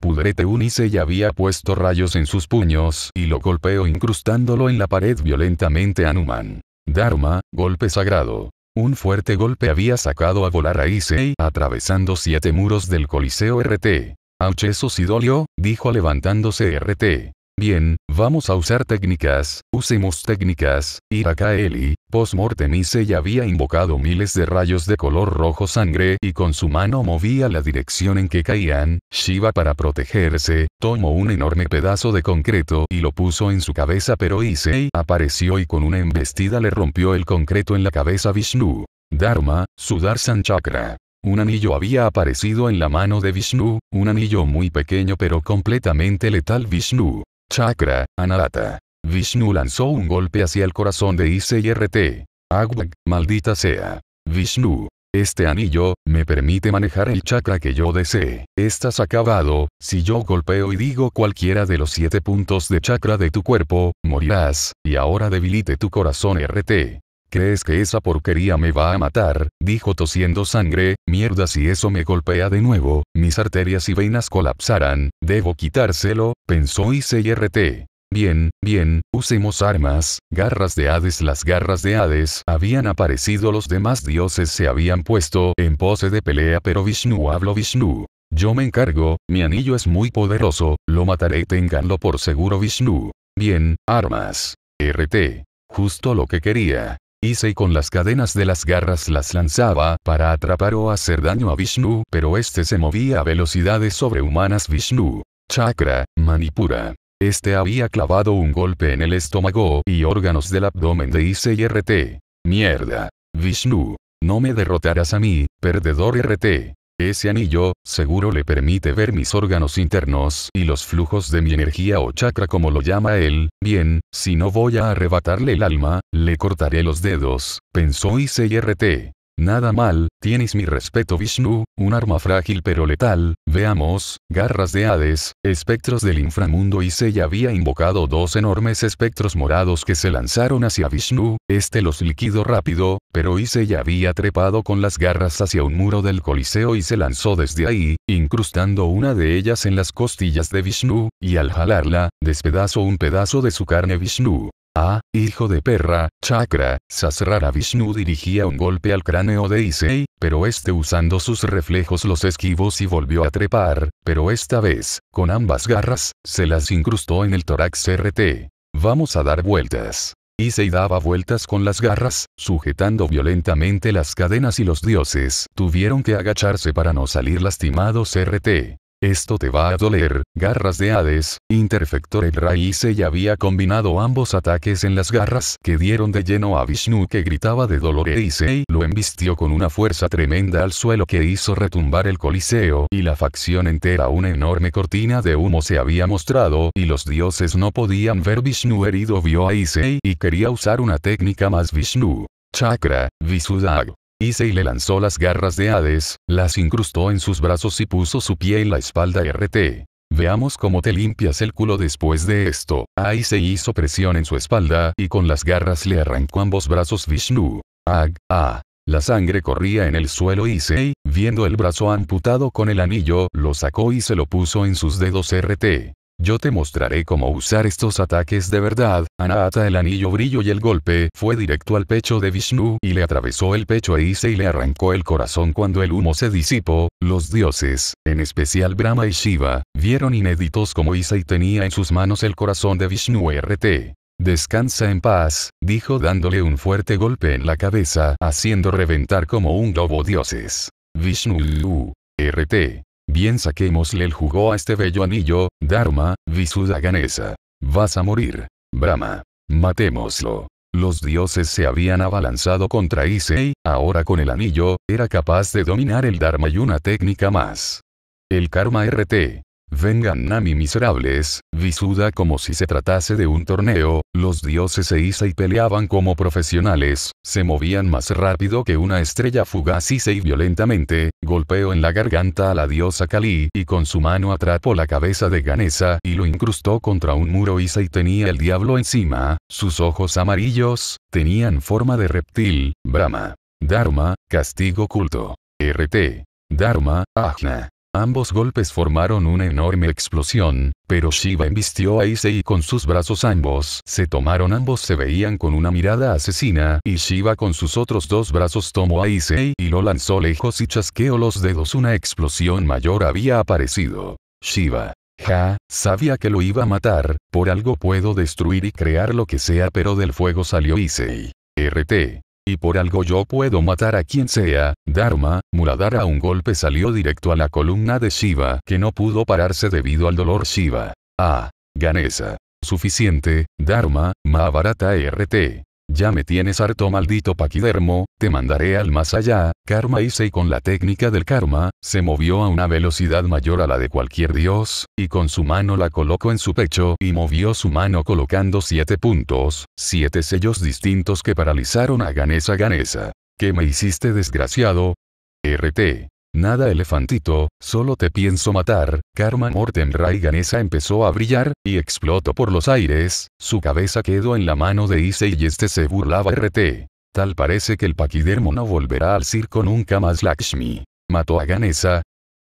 Pudrete un ya había puesto rayos en sus puños y lo golpeó incrustándolo en la pared violentamente a Numan. Dharma, golpe sagrado. Un fuerte golpe había sacado a volar a Issei atravesando siete muros del Coliseo RT. Auch eso dijo levantándose RT. Bien, vamos a usar técnicas, usemos técnicas, Irakaeli, post-mortem ya había invocado miles de rayos de color rojo sangre y con su mano movía la dirección en que caían, Shiva para protegerse, tomó un enorme pedazo de concreto y lo puso en su cabeza pero isei apareció y con una embestida le rompió el concreto en la cabeza Vishnu. Dharma, Sudarsan Chakra. Un anillo había aparecido en la mano de Vishnu, un anillo muy pequeño pero completamente letal Vishnu. Chakra, Anahata. Vishnu lanzó un golpe hacia el corazón de ICRT. Agwag, maldita sea. Vishnu. Este anillo, me permite manejar el chakra que yo desee. Estás acabado, si yo golpeo y digo cualquiera de los siete puntos de chakra de tu cuerpo, morirás, y ahora debilite tu corazón RT. ¿Crees que esa porquería me va a matar? dijo tosiendo sangre, mierda si eso me golpea de nuevo, mis arterias y venas colapsarán, debo quitárselo, pensó y ICRT. Bien, bien, usemos armas, garras de Hades. Las garras de Hades habían aparecido, los demás dioses se habían puesto en pose de pelea, pero Vishnu habló Vishnu. Yo me encargo, mi anillo es muy poderoso, lo mataré, tenganlo por seguro Vishnu. Bien, armas. RT. Justo lo que quería. Ise con las cadenas de las garras las lanzaba para atrapar o hacer daño a Vishnu, pero este se movía a velocidades sobrehumanas. Vishnu, chakra, manipura. Este había clavado un golpe en el estómago y órganos del abdomen de Ise y RT. Mierda. Vishnu, no me derrotarás a mí, perdedor RT. Ese anillo, seguro le permite ver mis órganos internos y los flujos de mi energía o chakra como lo llama él. Bien, si no voy a arrebatarle el alma, le cortaré los dedos, pensó ICRT. Nada mal, tienes mi respeto Vishnu, un arma frágil pero letal, veamos, garras de Hades, espectros del inframundo y ya había invocado dos enormes espectros morados que se lanzaron hacia Vishnu, este los liquidó rápido, pero ya había trepado con las garras hacia un muro del Coliseo y se lanzó desde ahí, incrustando una de ellas en las costillas de Vishnu, y al jalarla, despedazó un pedazo de su carne Vishnu. Ah, hijo de perra, chakra, Sasrara Vishnu dirigía un golpe al cráneo de Isei, pero este usando sus reflejos los esquivó y volvió a trepar, pero esta vez, con ambas garras, se las incrustó en el tórax RT. Vamos a dar vueltas. Issei daba vueltas con las garras, sujetando violentamente las cadenas y los dioses tuvieron que agacharse para no salir lastimados RT. Esto te va a doler, garras de Hades, Interfector el raíz y había combinado ambos ataques en las garras que dieron de lleno a Vishnu que gritaba de dolor e Issei lo embistió con una fuerza tremenda al suelo que hizo retumbar el coliseo y la facción entera una enorme cortina de humo se había mostrado y los dioses no podían ver Vishnu herido vio a Issei y quería usar una técnica más Vishnu. Chakra, Visudag. Isei le lanzó las garras de Hades, las incrustó en sus brazos y puso su pie en la espalda RT. Veamos cómo te limpias el culo después de esto. Ahí se hizo presión en su espalda y con las garras le arrancó ambos brazos Vishnu. Ag, ah. La sangre corría en el suelo y Issei, viendo el brazo amputado con el anillo, lo sacó y se lo puso en sus dedos RT. Yo te mostraré cómo usar estos ataques de verdad. Anahata el anillo brillo y el golpe fue directo al pecho de Vishnu y le atravesó el pecho a Ise y le arrancó el corazón cuando el humo se disipó. Los dioses, en especial Brahma y Shiva, vieron inéditos como y tenía en sus manos el corazón de Vishnu RT. Descansa en paz, dijo dándole un fuerte golpe en la cabeza, haciendo reventar como un globo dioses. Vishnu RT. Bien saquémosle el jugo a este bello anillo, Dharma, Visuda Ganesa. Vas a morir. Brahma. Matémoslo. Los dioses se habían abalanzado contra Issei, ahora con el anillo, era capaz de dominar el Dharma y una técnica más. El karma RT. Vengan a miserables, visuda como si se tratase de un torneo, los dioses se iza y peleaban como profesionales, se movían más rápido que una estrella fugaz y violentamente, golpeó en la garganta a la diosa Kali y con su mano atrapó la cabeza de Ganesa y lo incrustó contra un muro Isa y tenía el diablo encima, sus ojos amarillos, tenían forma de reptil, Brahma. Dharma, castigo culto. RT. Dharma, Ajna. Ambos golpes formaron una enorme explosión, pero Shiva embistió a Issei con sus brazos ambos. Se tomaron ambos se veían con una mirada asesina, y Shiva con sus otros dos brazos tomó a Issei y lo lanzó lejos y chasqueó los dedos. Una explosión mayor había aparecido. Shiva. Ja, sabía que lo iba a matar, por algo puedo destruir y crear lo que sea pero del fuego salió Issei. RT y por algo yo puedo matar a quien sea, Dharma, Muradara a un golpe salió directo a la columna de Shiva que no pudo pararse debido al dolor Shiva. Ah. Ganesa. Suficiente, Dharma, Mahabharata RT. Ya me tienes harto maldito paquidermo, te mandaré al más allá, Karma y con la técnica del karma, se movió a una velocidad mayor a la de cualquier dios, y con su mano la colocó en su pecho y movió su mano colocando siete puntos, siete sellos distintos que paralizaron a Ganesa Ganesa. ¿Qué me hiciste desgraciado? RT. Nada elefantito, solo te pienso matar, Karma Morten Ganesa empezó a brillar, y explotó por los aires, su cabeza quedó en la mano de Ise y este se burlaba RT. Tal parece que el paquidermo no volverá al circo nunca más Lakshmi. Mató a Ganesa.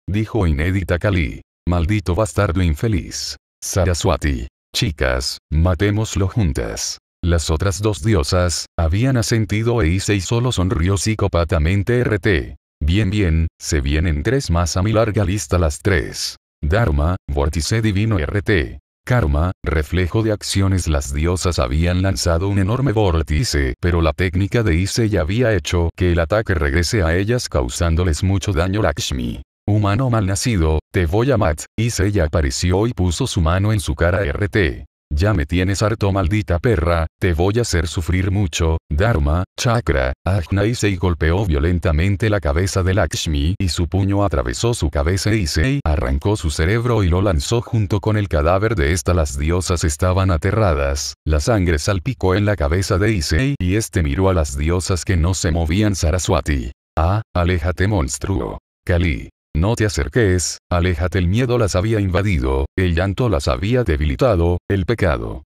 Dijo inédita Kali. Maldito bastardo infeliz. Saraswati. Chicas, matémoslo juntas. Las otras dos diosas, habían asentido e Issei solo sonrió psicópatamente RT. Bien bien, se vienen tres más a mi larga lista las tres. Dharma, vórtice divino RT. Karma, reflejo de acciones Las diosas habían lanzado un enorme vórtice, pero la técnica de Ise ya había hecho que el ataque regrese a ellas causándoles mucho daño Lakshmi. Humano malnacido, te voy a mat, Ise ya apareció y puso su mano en su cara RT. Ya me tienes harto maldita perra, te voy a hacer sufrir mucho, Dharma, chakra, Ajna Issei golpeó violentamente la cabeza de Lakshmi y su puño atravesó su cabeza Issei arrancó su cerebro y lo lanzó junto con el cadáver de esta las diosas estaban aterradas, la sangre salpicó en la cabeza de Isei, y este miró a las diosas que no se movían Saraswati. Ah, aléjate monstruo. Kali. No te acerques, aléjate el miedo las había invadido, el llanto las había debilitado, el pecado.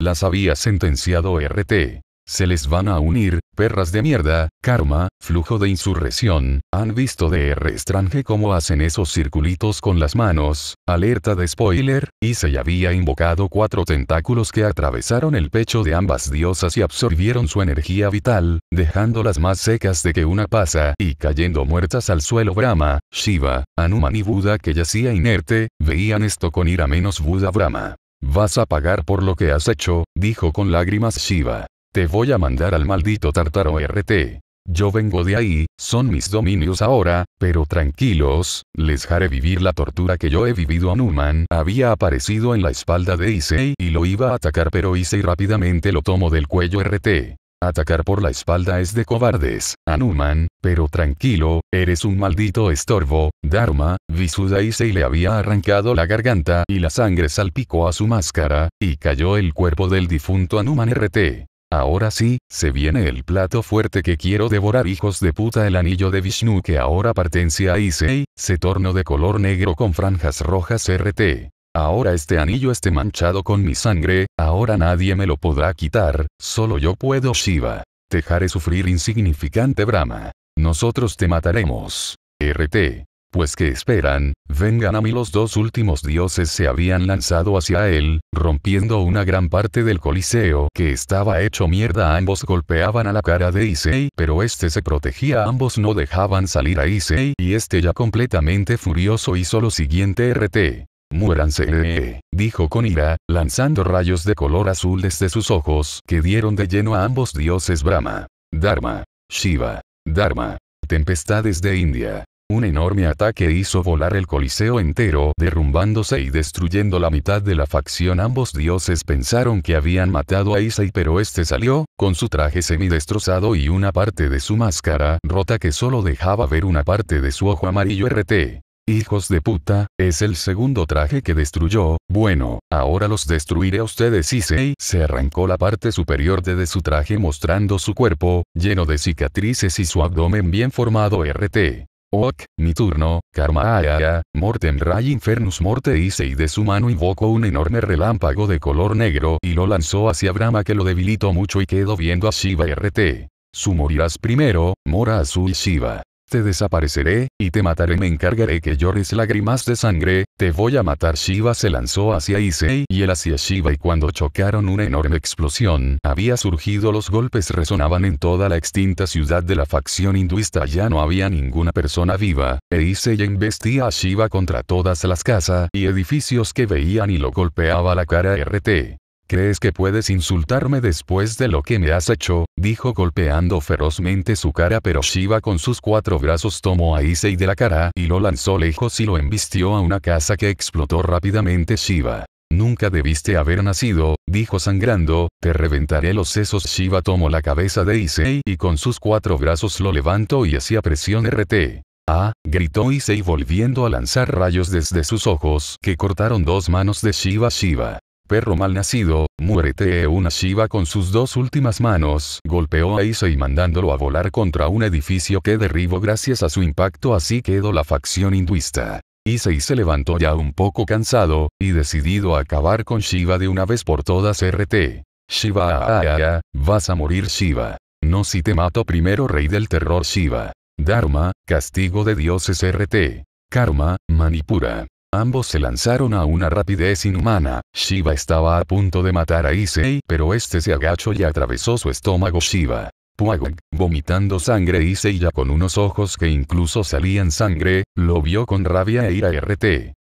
Las había sentenciado RT. Se les van a unir, perras de mierda, karma, flujo de insurrección, han visto de r extranje cómo hacen esos circulitos con las manos, alerta de spoiler, y se había invocado cuatro tentáculos que atravesaron el pecho de ambas diosas y absorbieron su energía vital, dejándolas más secas de que una pasa y cayendo muertas al suelo Brahma, Shiva, Anuman y Buda que yacía inerte, veían esto con ira menos Buda Brahma. Vas a pagar por lo que has hecho, dijo con lágrimas Shiva. Te voy a mandar al maldito Tartaro RT. Yo vengo de ahí, son mis dominios ahora, pero tranquilos, les haré vivir la tortura que yo he vivido Anuman Había aparecido en la espalda de Issei y lo iba a atacar pero Issei rápidamente lo tomó del cuello RT. Atacar por la espalda es de cobardes, Anuman, pero tranquilo, eres un maldito estorbo, Dharma, Visuda Issei le había arrancado la garganta y la sangre salpicó a su máscara, y cayó el cuerpo del difunto Anuman RT. Ahora sí, se viene el plato fuerte que quiero devorar hijos de puta el anillo de Vishnu que ahora pertenece a Isei se tornó de color negro con franjas rojas RT. Ahora este anillo esté manchado con mi sangre, ahora nadie me lo podrá quitar, solo yo puedo Shiva. Dejaré sufrir insignificante Brahma. Nosotros te mataremos. RT. Pues que esperan, vengan a mí los dos últimos dioses se habían lanzado hacia él, rompiendo una gran parte del coliseo que estaba hecho mierda ambos golpeaban a la cara de Issei pero este se protegía ambos no dejaban salir a Issei y este ya completamente furioso hizo lo siguiente RT. Muéranse, dijo con ira, lanzando rayos de color azul desde sus ojos que dieron de lleno a ambos dioses Brahma, Dharma, Shiva, Dharma, tempestades de India, un enorme ataque hizo volar el coliseo entero derrumbándose y destruyendo la mitad de la facción. Ambos dioses pensaron que habían matado a Issei pero este salió, con su traje semidestrozado y una parte de su máscara rota que solo dejaba ver una parte de su ojo amarillo RT. Hijos de puta, es el segundo traje que destruyó, bueno, ahora los destruiré a ustedes Issei se arrancó la parte superior de su traje mostrando su cuerpo, lleno de cicatrices y su abdomen bien formado RT. Ok, mi turno, karma aya, mortem ray infernus morte hice y de su mano invocó un enorme relámpago de color negro y lo lanzó hacia Brahma que lo debilitó mucho y quedó viendo a Shiva RT. Su morirás primero, mora Azul Shiva te desapareceré, y te mataré me encargaré que llores lágrimas de sangre, te voy a matar Shiva se lanzó hacia Issei y él hacia Shiva y cuando chocaron una enorme explosión había surgido los golpes resonaban en toda la extinta ciudad de la facción hinduista ya no había ninguna persona viva, e Issei embestía a Shiva contra todas las casas y edificios que veían y lo golpeaba la cara RT. ¿Crees que puedes insultarme después de lo que me has hecho? dijo golpeando ferozmente su cara pero Shiva con sus cuatro brazos tomó a Issei de la cara y lo lanzó lejos y lo embistió a una casa que explotó rápidamente Shiva. Nunca debiste haber nacido, dijo sangrando, te reventaré los sesos. Shiva tomó la cabeza de Issei y con sus cuatro brazos lo levantó y hacía presión RT. Ah, gritó Issei volviendo a lanzar rayos desde sus ojos que cortaron dos manos de Shiva Shiva perro mal nacido, muérete. E una Shiva con sus dos últimas manos golpeó a Issei mandándolo a volar contra un edificio que derribó gracias a su impacto. Así quedó la facción hinduista. Issei se levantó ya un poco cansado, y decidido a acabar con Shiva de una vez por todas. RT. Shiva, ah, ah, ah, vas a morir Shiva. No si te mato primero rey del terror Shiva. Dharma, castigo de dioses RT. Karma, Manipura. Ambos se lanzaron a una rapidez inhumana, Shiva estaba a punto de matar a Issei pero este se agachó y atravesó su estómago Shiva. Puag, vomitando sangre Issei ya con unos ojos que incluso salían sangre, lo vio con rabia e a RT.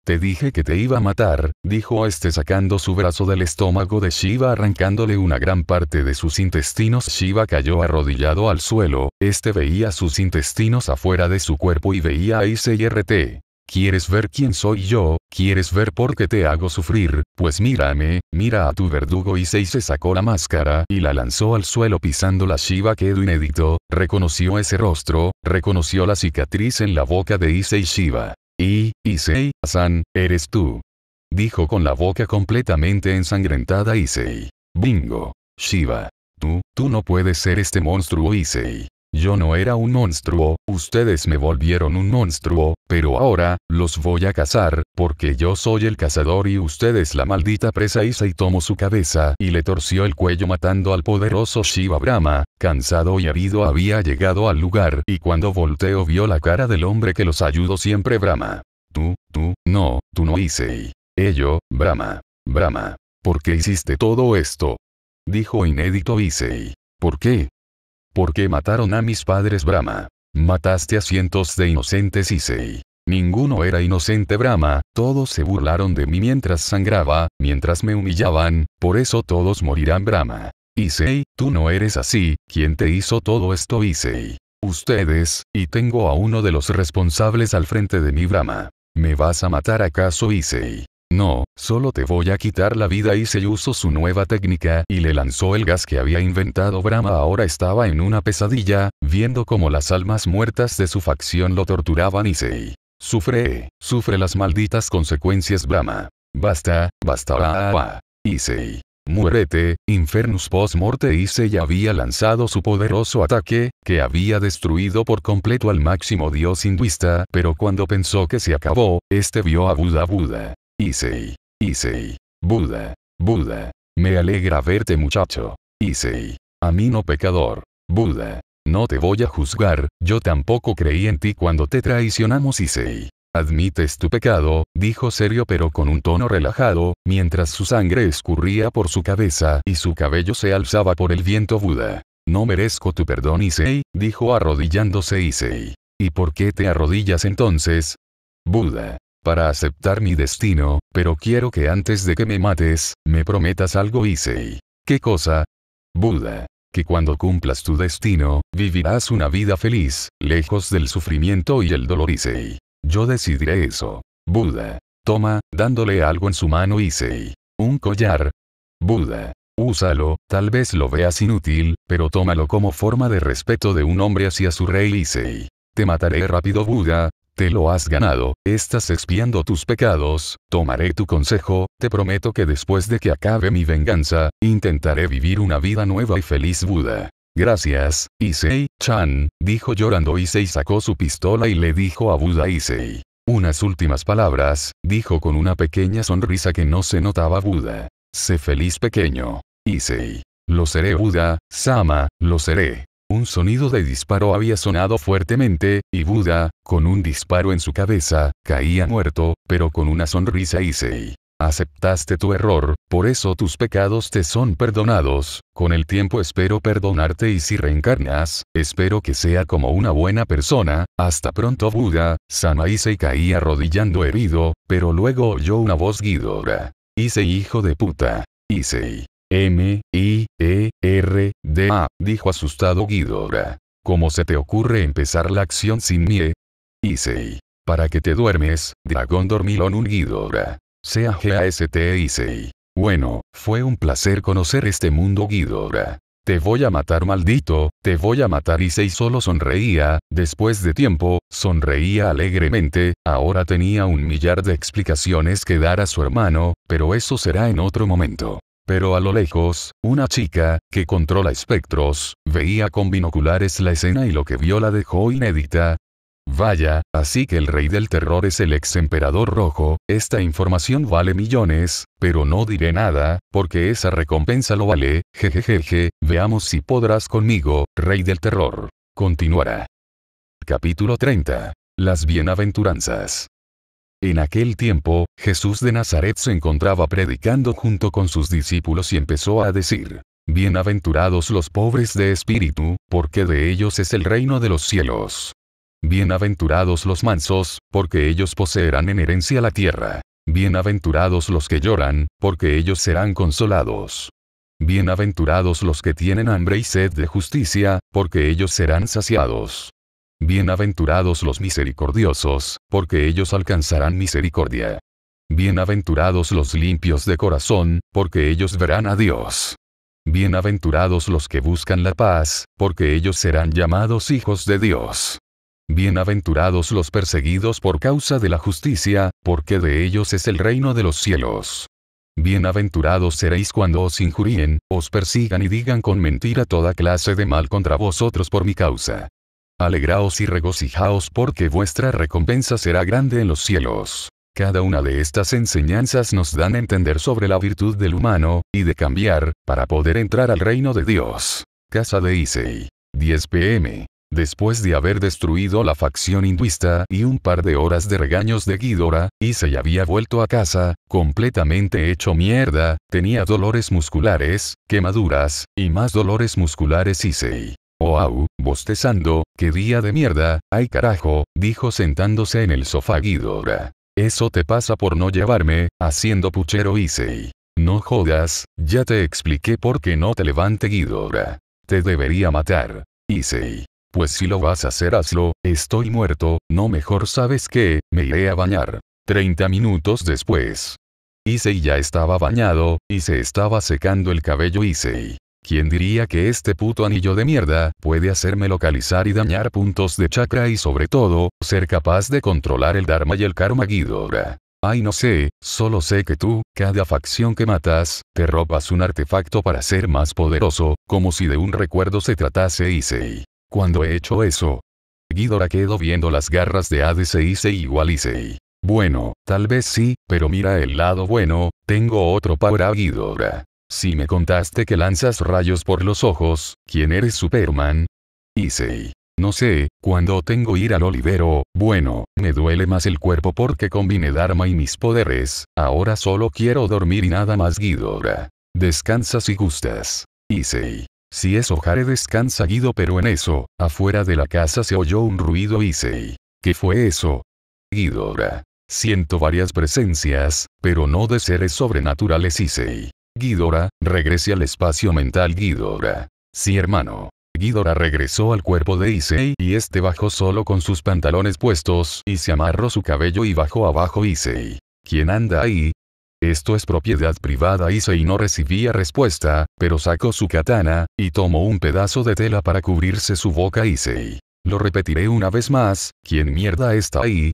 Te dije que te iba a matar, dijo este sacando su brazo del estómago de Shiva arrancándole una gran parte de sus intestinos. Shiva cayó arrodillado al suelo, este veía sus intestinos afuera de su cuerpo y veía a Issei RT. ¿Quieres ver quién soy yo? ¿Quieres ver por qué te hago sufrir? Pues mírame, mira a tu verdugo. y se sacó la máscara y la lanzó al suelo pisando la Shiva quedó inédito, reconoció ese rostro, reconoció la cicatriz en la boca de Isei Shiva. Y, Isei, San, eres tú. Dijo con la boca completamente ensangrentada Isei. Bingo. Shiva. Tú, tú no puedes ser este monstruo Issei. Yo no era un monstruo, ustedes me volvieron un monstruo, pero ahora, los voy a cazar, porque yo soy el cazador y ustedes la maldita presa Isei y tomó su cabeza y le torció el cuello matando al poderoso Shiva Brahma, cansado y herido había llegado al lugar y cuando volteó vio la cara del hombre que los ayudó siempre Brahma. Tú, tú, no, tú no hice. Ello, Brahma. Brahma. ¿Por qué hiciste todo esto? Dijo inédito Issei. ¿Por qué? ¿Por qué mataron a mis padres Brahma? Mataste a cientos de inocentes Issei. Ninguno era inocente Brahma, todos se burlaron de mí mientras sangraba, mientras me humillaban, por eso todos morirán Brahma. Issei, tú no eres así, ¿quién te hizo todo esto Issei? Ustedes, y tengo a uno de los responsables al frente de mi Brahma. ¿Me vas a matar acaso Issei? No, solo te voy a quitar la vida. y usó su nueva técnica y le lanzó el gas que había inventado Brahma. Ahora estaba en una pesadilla, viendo cómo las almas muertas de su facción lo torturaban. Issei. Sufre, sufre las malditas consecuencias Brahma. Basta, basta. Issei. Ah, ah, ah. Muérete, Infernus post-morte Issei había lanzado su poderoso ataque, que había destruido por completo al máximo dios hinduista, pero cuando pensó que se acabó, este vio a Buda Buda. Isei, Isei, Buda, Buda, me alegra verte muchacho. Isei, a mí no pecador, Buda, no te voy a juzgar, yo tampoco creí en ti cuando te traicionamos Isei, Admites tu pecado, dijo serio pero con un tono relajado, mientras su sangre escurría por su cabeza y su cabello se alzaba por el viento Buda. No merezco tu perdón Isei, dijo arrodillándose Isei, ¿Y por qué te arrodillas entonces? Buda, para aceptar mi destino, pero quiero que antes de que me mates, me prometas algo isei. ¿Qué cosa? Buda. Que cuando cumplas tu destino, vivirás una vida feliz, lejos del sufrimiento y el dolor isei. Yo decidiré eso. Buda. Toma, dándole algo en su mano isei. Un collar. Buda. Úsalo, tal vez lo veas inútil, pero tómalo como forma de respeto de un hombre hacia su rey isei. Te mataré rápido Buda, te lo has ganado, estás expiando tus pecados, tomaré tu consejo, te prometo que después de que acabe mi venganza, intentaré vivir una vida nueva y feliz Buda. Gracias, Issei, Chan, dijo llorando Issei sacó su pistola y le dijo a Buda Issei. Unas últimas palabras, dijo con una pequeña sonrisa que no se notaba Buda. Sé feliz pequeño. Issei. Lo seré Buda, Sama, lo seré. Un sonido de disparo había sonado fuertemente, y Buda, con un disparo en su cabeza, caía muerto, pero con una sonrisa Issei. Aceptaste tu error, por eso tus pecados te son perdonados, con el tiempo espero perdonarte y si reencarnas, espero que sea como una buena persona, hasta pronto Buda, Sama Issei caía arrodillando herido, pero luego oyó una voz guidora. Issei hijo de puta. Issei. M, I, E, R, D, A, dijo asustado Ghidorah. ¿Cómo se te ocurre empezar la acción sin mie? Isei. ¿Para que te duermes, dragón dormilón un Ghidorah? Sea g a s Bueno, fue un placer conocer este mundo Guidora. Te voy a matar maldito, te voy a matar Isei solo sonreía, después de tiempo, sonreía alegremente, ahora tenía un millar de explicaciones que dar a su hermano, pero eso será en otro momento. Pero a lo lejos, una chica, que controla espectros, veía con binoculares la escena y lo que vio la dejó inédita. Vaya, así que el rey del terror es el ex emperador rojo, esta información vale millones, pero no diré nada, porque esa recompensa lo vale, jejejeje, veamos si podrás conmigo, rey del terror. Continuará. Capítulo 30. Las bienaventuranzas. En aquel tiempo, Jesús de Nazaret se encontraba predicando junto con sus discípulos y empezó a decir, Bienaventurados los pobres de espíritu, porque de ellos es el reino de los cielos. Bienaventurados los mansos, porque ellos poseerán en herencia la tierra. Bienaventurados los que lloran, porque ellos serán consolados. Bienaventurados los que tienen hambre y sed de justicia, porque ellos serán saciados. Bienaventurados los misericordiosos, porque ellos alcanzarán misericordia. Bienaventurados los limpios de corazón, porque ellos verán a Dios. Bienaventurados los que buscan la paz, porque ellos serán llamados hijos de Dios. Bienaventurados los perseguidos por causa de la justicia, porque de ellos es el reino de los cielos. Bienaventurados seréis cuando os injurien, os persigan y digan con mentira toda clase de mal contra vosotros por mi causa. Alegraos y regocijaos porque vuestra recompensa será grande en los cielos. Cada una de estas enseñanzas nos dan a entender sobre la virtud del humano, y de cambiar, para poder entrar al reino de Dios. Casa de Isei 10 pm. Después de haber destruido la facción hinduista y un par de horas de regaños de Ghidorah, Isei había vuelto a casa, completamente hecho mierda, tenía dolores musculares, quemaduras, y más dolores musculares Isei. Oh, bostezando, qué día de mierda, ay carajo, dijo sentándose en el sofá Guidora. Eso te pasa por no llevarme, haciendo puchero Isei. No jodas, ya te expliqué por qué no te levante Guidora. Te debería matar. Isei. Pues si lo vas a hacer hazlo, estoy muerto, no mejor sabes qué, me iré a bañar. Treinta minutos después. Isei ya estaba bañado, y se estaba secando el cabello Isei. ¿Quién diría que este puto anillo de mierda puede hacerme localizar y dañar puntos de chakra y sobre todo, ser capaz de controlar el Dharma y el Karma Ghidorah? Ay no sé, solo sé que tú, cada facción que matas, te robas un artefacto para ser más poderoso, como si de un recuerdo se tratase Issei. Cuando he hecho eso, Ghidorah quedó viendo las garras de Hades e y igual Issei. Bueno, tal vez sí, pero mira el lado bueno, tengo otro para Ghidorah. Si me contaste que lanzas rayos por los ojos, ¿quién eres Superman? Issei. No sé, cuando tengo ir al Olivero, bueno, me duele más el cuerpo porque combine Dharma y mis poderes, ahora solo quiero dormir y nada más Guidora. Descansa si gustas. Issei. Si es Ojare descansa Guido pero en eso, afuera de la casa se oyó un ruido Issei. ¿Qué fue eso? Guidora. Siento varias presencias, pero no de seres sobrenaturales Issei. Ghidorah, regrese al espacio mental Ghidorah. Sí hermano. Ghidorah regresó al cuerpo de Issei y este bajó solo con sus pantalones puestos y se amarró su cabello y bajó abajo Issei. ¿Quién anda ahí? Esto es propiedad privada Issei no recibía respuesta, pero sacó su katana, y tomó un pedazo de tela para cubrirse su boca Issei. Lo repetiré una vez más, ¿quién mierda está ahí?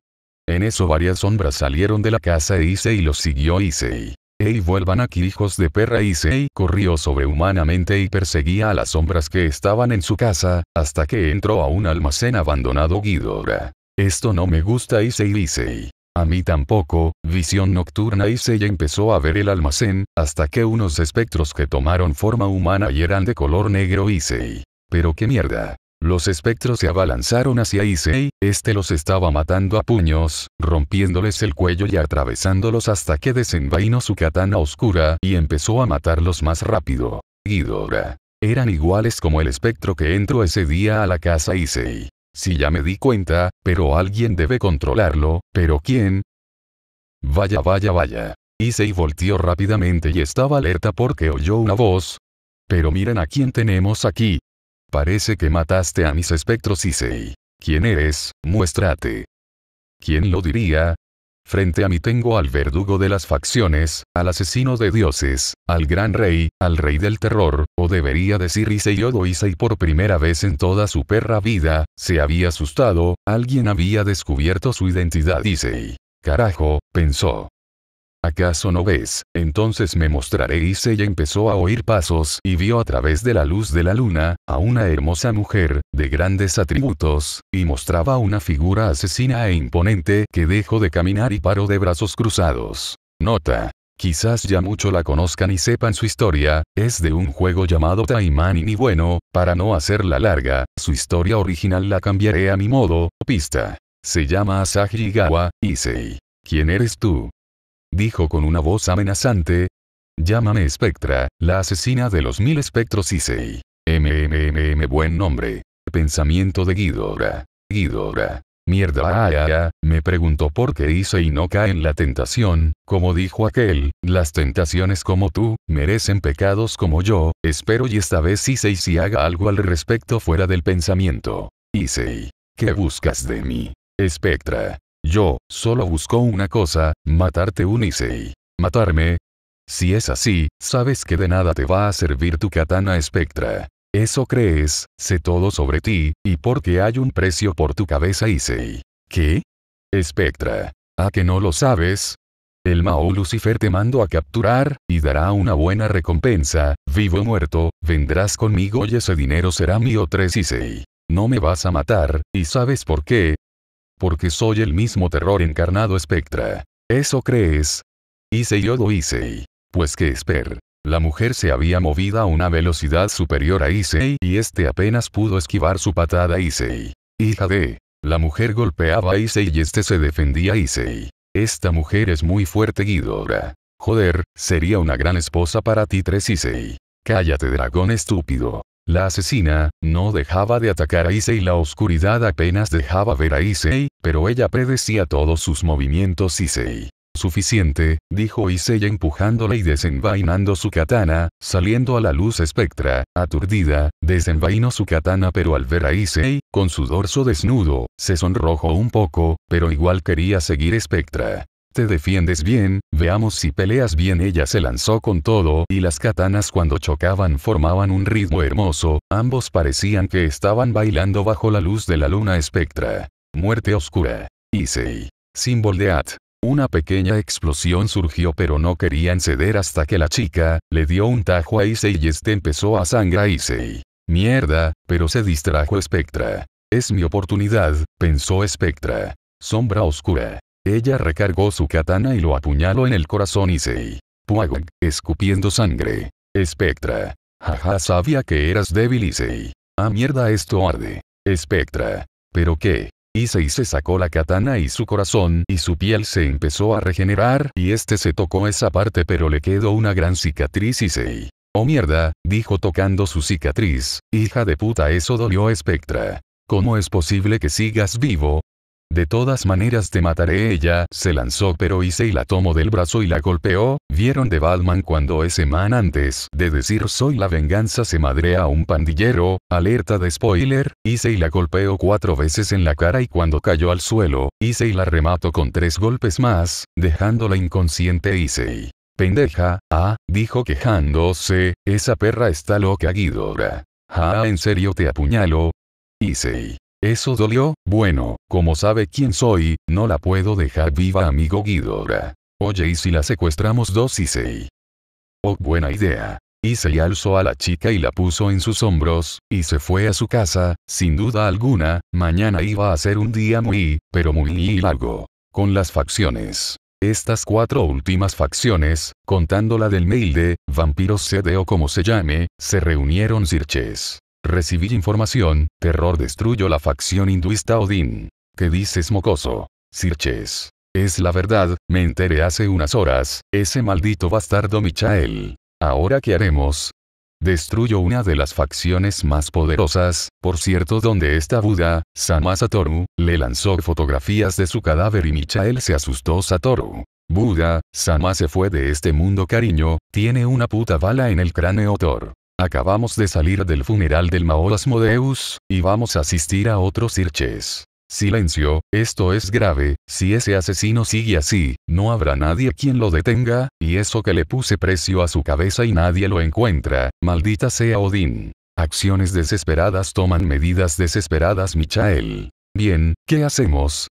En eso varias sombras salieron de la casa e Issei los siguió Issei. ¡Ey vuelvan aquí hijos de perra! Y Sei corrió sobrehumanamente y perseguía a las sombras que estaban en su casa, hasta que entró a un almacén abandonado Guidora, Esto no me gusta se y A mí tampoco, visión nocturna y se empezó a ver el almacén, hasta que unos espectros que tomaron forma humana y eran de color negro Issei. Pero qué mierda. Los espectros se abalanzaron hacia Issei, este los estaba matando a puños, rompiéndoles el cuello y atravesándolos hasta que desenvainó su katana oscura y empezó a matarlos más rápido. Ghidorah. Eran iguales como el espectro que entró ese día a la casa Issei. Si ya me di cuenta, pero alguien debe controlarlo, pero ¿quién? Vaya, vaya, vaya. Issei volteó rápidamente y estaba alerta porque oyó una voz. Pero miren a quién tenemos aquí, Parece que mataste a mis espectros isei. ¿Quién eres? Muéstrate. ¿Quién lo diría? Frente a mí tengo al verdugo de las facciones, al asesino de dioses, al gran rey, al rey del terror, o debería decir Issei Yodo por primera vez en toda su perra vida, se había asustado, alguien había descubierto su identidad isei. Carajo, pensó caso no ves? Entonces me mostraré y empezó a oír pasos y vio a través de la luz de la luna, a una hermosa mujer, de grandes atributos, y mostraba una figura asesina e imponente que dejó de caminar y paró de brazos cruzados. Nota. Quizás ya mucho la conozcan y sepan su historia, es de un juego llamado Taimanin y bueno, para no hacerla larga, su historia original la cambiaré a mi modo, pista. Se llama Asahirigawa, Isei. ¿Quién eres tú? dijo con una voz amenazante. Llámame Spectra, la asesina de los mil espectros Issei. MMMM buen nombre. Pensamiento de Guidora. Guidora. Mierda, ah, ah, ah, me preguntó por qué hice y no cae en la tentación, como dijo aquel, las tentaciones como tú, merecen pecados como yo, espero y esta vez hice si haga algo al respecto fuera del pensamiento. Isei. ¿Qué buscas de mí? Espectra. Yo, solo busco una cosa, matarte Isei. ¿Matarme? Si es así, sabes que de nada te va a servir tu katana espectra. Eso crees, sé todo sobre ti, y porque hay un precio por tu cabeza Isei. ¿Qué? Espectra. ¿A que no lo sabes? El Mao Lucifer te mando a capturar, y dará una buena recompensa, vivo o muerto, vendrás conmigo y ese dinero será mío tres Isei. No me vas a matar, y sabes por qué, porque soy el mismo terror encarnado espectra. ¿Eso crees? Hice yo lo Pues que esper. La mujer se había movido a una velocidad superior a Issei y este apenas pudo esquivar su patada a Hija de. La mujer golpeaba a y este se defendía a Esta mujer es muy fuerte Guidora. Joder, sería una gran esposa para ti tres Issei. Cállate dragón estúpido. La asesina, no dejaba de atacar a Issei y la oscuridad apenas dejaba ver a Issei, pero ella predecía todos sus movimientos Issei. Suficiente, dijo Issei empujándola y desenvainando su katana, saliendo a la luz espectra, aturdida, desenvainó su katana pero al ver a Issei, con su dorso desnudo, se sonrojó un poco, pero igual quería seguir espectra. Te defiendes bien, veamos si peleas bien. Ella se lanzó con todo y las katanas cuando chocaban formaban un ritmo hermoso, ambos parecían que estaban bailando bajo la luz de la luna espectra. Muerte oscura. Issei. Símbolo de At. Una pequeña explosión surgió pero no querían ceder hasta que la chica, le dio un tajo a Issei y este empezó a sangrar a Issei. Mierda, pero se distrajo Spectra. Es mi oportunidad, pensó Spectra. Sombra oscura. Ella recargó su katana y lo apuñaló en el corazón Isei. Puag, escupiendo sangre. Espectra. Jaja sabía que eras débil y se Ah mierda esto arde. Espectra. ¿Pero qué? Isei se sacó la katana y su corazón y su piel se empezó a regenerar y este se tocó esa parte pero le quedó una gran cicatriz Isei. Oh mierda, dijo tocando su cicatriz, hija de puta eso dolió Espectra. ¿Cómo es posible que sigas vivo? De todas maneras te mataré ella, se lanzó pero Isei la tomó del brazo y la golpeó, vieron de Batman cuando ese man antes de decir soy la venganza se madrea a un pandillero, alerta de spoiler, Isei la golpeó cuatro veces en la cara y cuando cayó al suelo, Isei la remató con tres golpes más, dejándola inconsciente Isei Pendeja, ah, dijo quejándose, esa perra está loca Guidora. Ah, en serio te apuñalo. Isei eso dolió, bueno, como sabe quién soy, no la puedo dejar viva amigo Ghidorah. Oye y si la secuestramos dos y seis. Oh buena idea. Issei alzó a la chica y la puso en sus hombros, y se fue a su casa, sin duda alguna, mañana iba a ser un día muy, pero muy largo. Con las facciones. Estas cuatro últimas facciones, contando la del mail de, vampiros CD o como se llame, se reunieron sirches. Recibí información, terror destruyó la facción hinduista Odín. ¿Qué dices mocoso? Sirches. Es la verdad, me enteré hace unas horas, ese maldito bastardo Michael. ¿Ahora qué haremos? Destruyo una de las facciones más poderosas, por cierto donde está Buda, Sama Satoru, le lanzó fotografías de su cadáver y Michael se asustó Satoru. Buda, Sama se fue de este mundo cariño, tiene una puta bala en el cráneo Thor. Acabamos de salir del funeral del Maor Asmodeus, y vamos a asistir a otro Sirches. Silencio, esto es grave, si ese asesino sigue así, no habrá nadie quien lo detenga, y eso que le puse precio a su cabeza y nadie lo encuentra, maldita sea Odín. Acciones desesperadas toman medidas desesperadas Michael. Bien, ¿qué hacemos?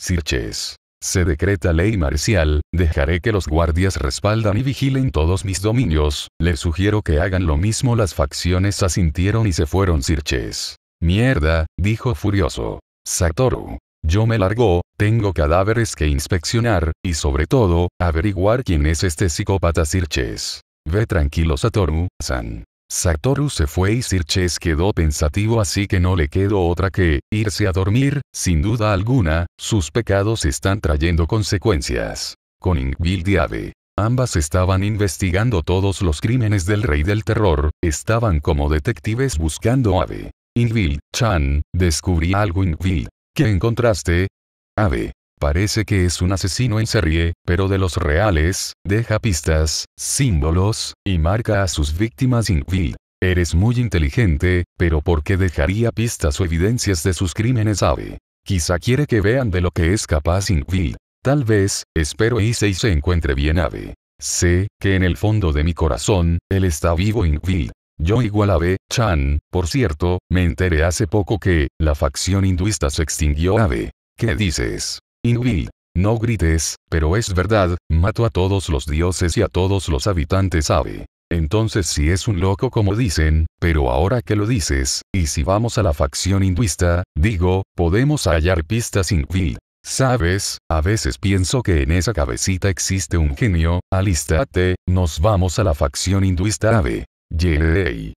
Sirches. Se decreta ley marcial, dejaré que los guardias respaldan y vigilen todos mis dominios, les sugiero que hagan lo mismo las facciones asintieron y se fueron sirches. Mierda, dijo furioso. Satoru. Yo me largo, tengo cadáveres que inspeccionar, y sobre todo, averiguar quién es este psicópata sirches. Ve tranquilo Satoru, San. Satoru se fue y Sirches quedó pensativo así que no le quedó otra que, irse a dormir, sin duda alguna, sus pecados están trayendo consecuencias. Con Ingvild y Ave. Ambas estaban investigando todos los crímenes del rey del terror, estaban como detectives buscando Ave. Ingvild, Chan, descubrí algo Ingvild. ¿Qué encontraste? Ave. Parece que es un asesino en serie, pero de los reales, deja pistas, símbolos, y marca a sus víctimas Ingvil. Eres muy inteligente, pero ¿por qué dejaría pistas o evidencias de sus crímenes ave? Quizá quiere que vean de lo que es capaz Invil. Tal vez, espero hice y se encuentre bien Ave. Sé, que en el fondo de mi corazón, él está vivo Invil. Yo igual ave, Chan, por cierto, me enteré hace poco que, la facción hinduista se extinguió Ave. ¿Qué dices? Inuvil. No grites, pero es verdad, mato a todos los dioses y a todos los habitantes ave. Entonces si es un loco como dicen, pero ahora que lo dices, y si vamos a la facción hinduista, digo, podemos hallar pistas Inuvil. Sabes, a veces pienso que en esa cabecita existe un genio, alístate, nos vamos a la facción hinduista ave. Yerei.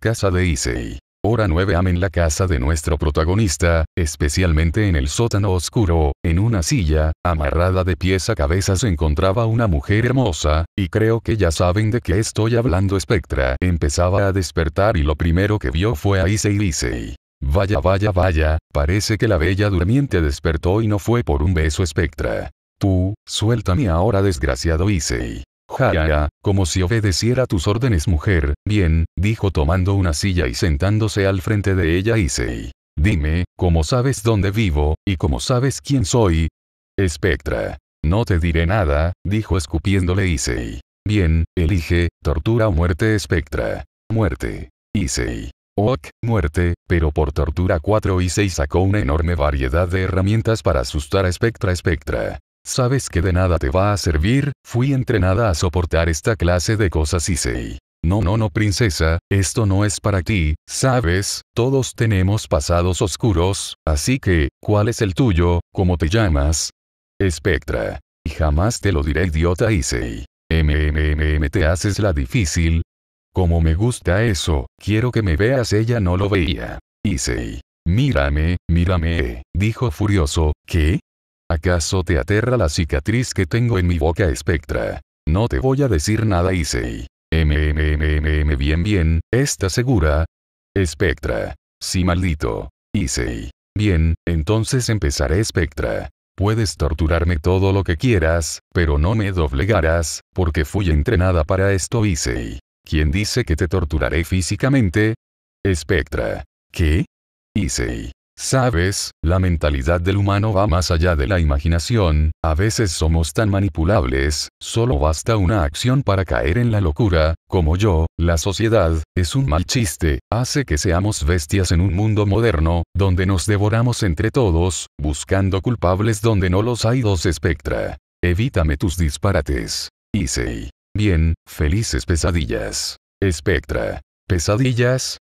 Casa de Issei hora 9 am la casa de nuestro protagonista, especialmente en el sótano oscuro, en una silla, amarrada de pies a cabeza se encontraba una mujer hermosa, y creo que ya saben de qué estoy hablando Spectra. Empezaba a despertar y lo primero que vio fue a Issei Issei. Vaya vaya vaya, parece que la bella durmiente despertó y no fue por un beso Spectra. Tú, suéltame ahora desgraciado Issei. Jaya, como si obedeciera tus órdenes mujer, bien, dijo tomando una silla y sentándose al frente de ella Issei. Dime, ¿cómo sabes dónde vivo, y cómo sabes quién soy? Espectra. No te diré nada, dijo escupiéndole Issei. Bien, elige, tortura o muerte Espectra. Muerte. Issei. Ok, muerte, pero por tortura 4 Issei sacó una enorme variedad de herramientas para asustar a Spectra Spectra. Sabes que de nada te va a servir, fui entrenada a soportar esta clase de cosas Isei. No, no, no, princesa, esto no es para ti, sabes, todos tenemos pasados oscuros, así que, ¿cuál es el tuyo? ¿Cómo te llamas? Espectra. Y jamás te lo diré, idiota Issei. MMMM te haces la difícil. Como me gusta eso, quiero que me veas, ella no lo veía. Issei. Mírame, mírame, dijo furioso, ¿qué? ¿Acaso te aterra la cicatriz que tengo en mi boca Spectra? No te voy a decir nada Issei. MMMMM bien bien, ¿estás segura? Espectra. Sí maldito. Issei. Bien, entonces empezaré Spectra. Puedes torturarme todo lo que quieras, pero no me doblegarás, porque fui entrenada para esto Issei. ¿Quién dice que te torturaré físicamente? Espectra. ¿Qué? Issei. Sabes, la mentalidad del humano va más allá de la imaginación, a veces somos tan manipulables, solo basta una acción para caer en la locura, como yo, la sociedad, es un mal chiste, hace que seamos bestias en un mundo moderno, donde nos devoramos entre todos, buscando culpables donde no los hay dos espectra. Evítame tus disparates. Issei. Bien, felices pesadillas. Espectra. Pesadillas,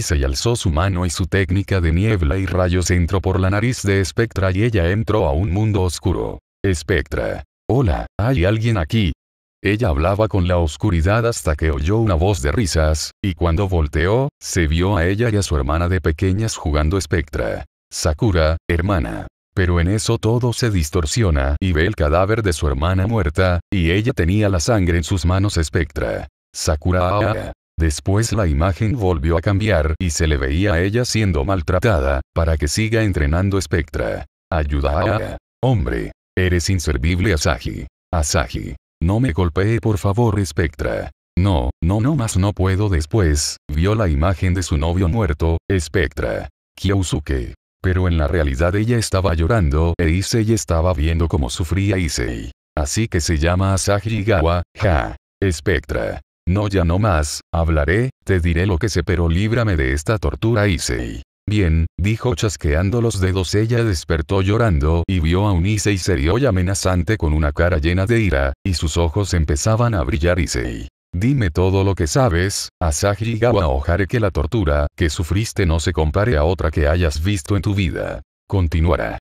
se alzó su mano y su técnica de niebla y rayos entró por la nariz de Espectra y ella entró a un mundo oscuro. Espectra. Hola, ¿hay alguien aquí? Ella hablaba con la oscuridad hasta que oyó una voz de risas, y cuando volteó, se vio a ella y a su hermana de pequeñas jugando Spectra. Sakura, hermana. Pero en eso todo se distorsiona y ve el cadáver de su hermana muerta, y ella tenía la sangre en sus manos Espectra. Sakura. Ah, ah, ah. Después la imagen volvió a cambiar y se le veía a ella siendo maltratada, para que siga entrenando Spectra. Ayuda a... Hombre. Eres inservible Asahi. Asahi. No me golpee por favor Spectra. No, no, no más no puedo después, vio la imagen de su novio muerto, Spectra. Kyosuke. Pero en la realidad ella estaba llorando e Issei estaba viendo cómo sufría Issei. Así que se llama Asahi Gawa, ja. Spectra. No ya no más, hablaré, te diré lo que sé pero líbrame de esta tortura Issei. Bien, dijo chasqueando los dedos ella despertó llorando y vio a un Issei serio y amenazante con una cara llena de ira, y sus ojos empezaban a brillar Issei. Dime todo lo que sabes, Asahi Gawa oh, que la tortura que sufriste no se compare a otra que hayas visto en tu vida. Continuará.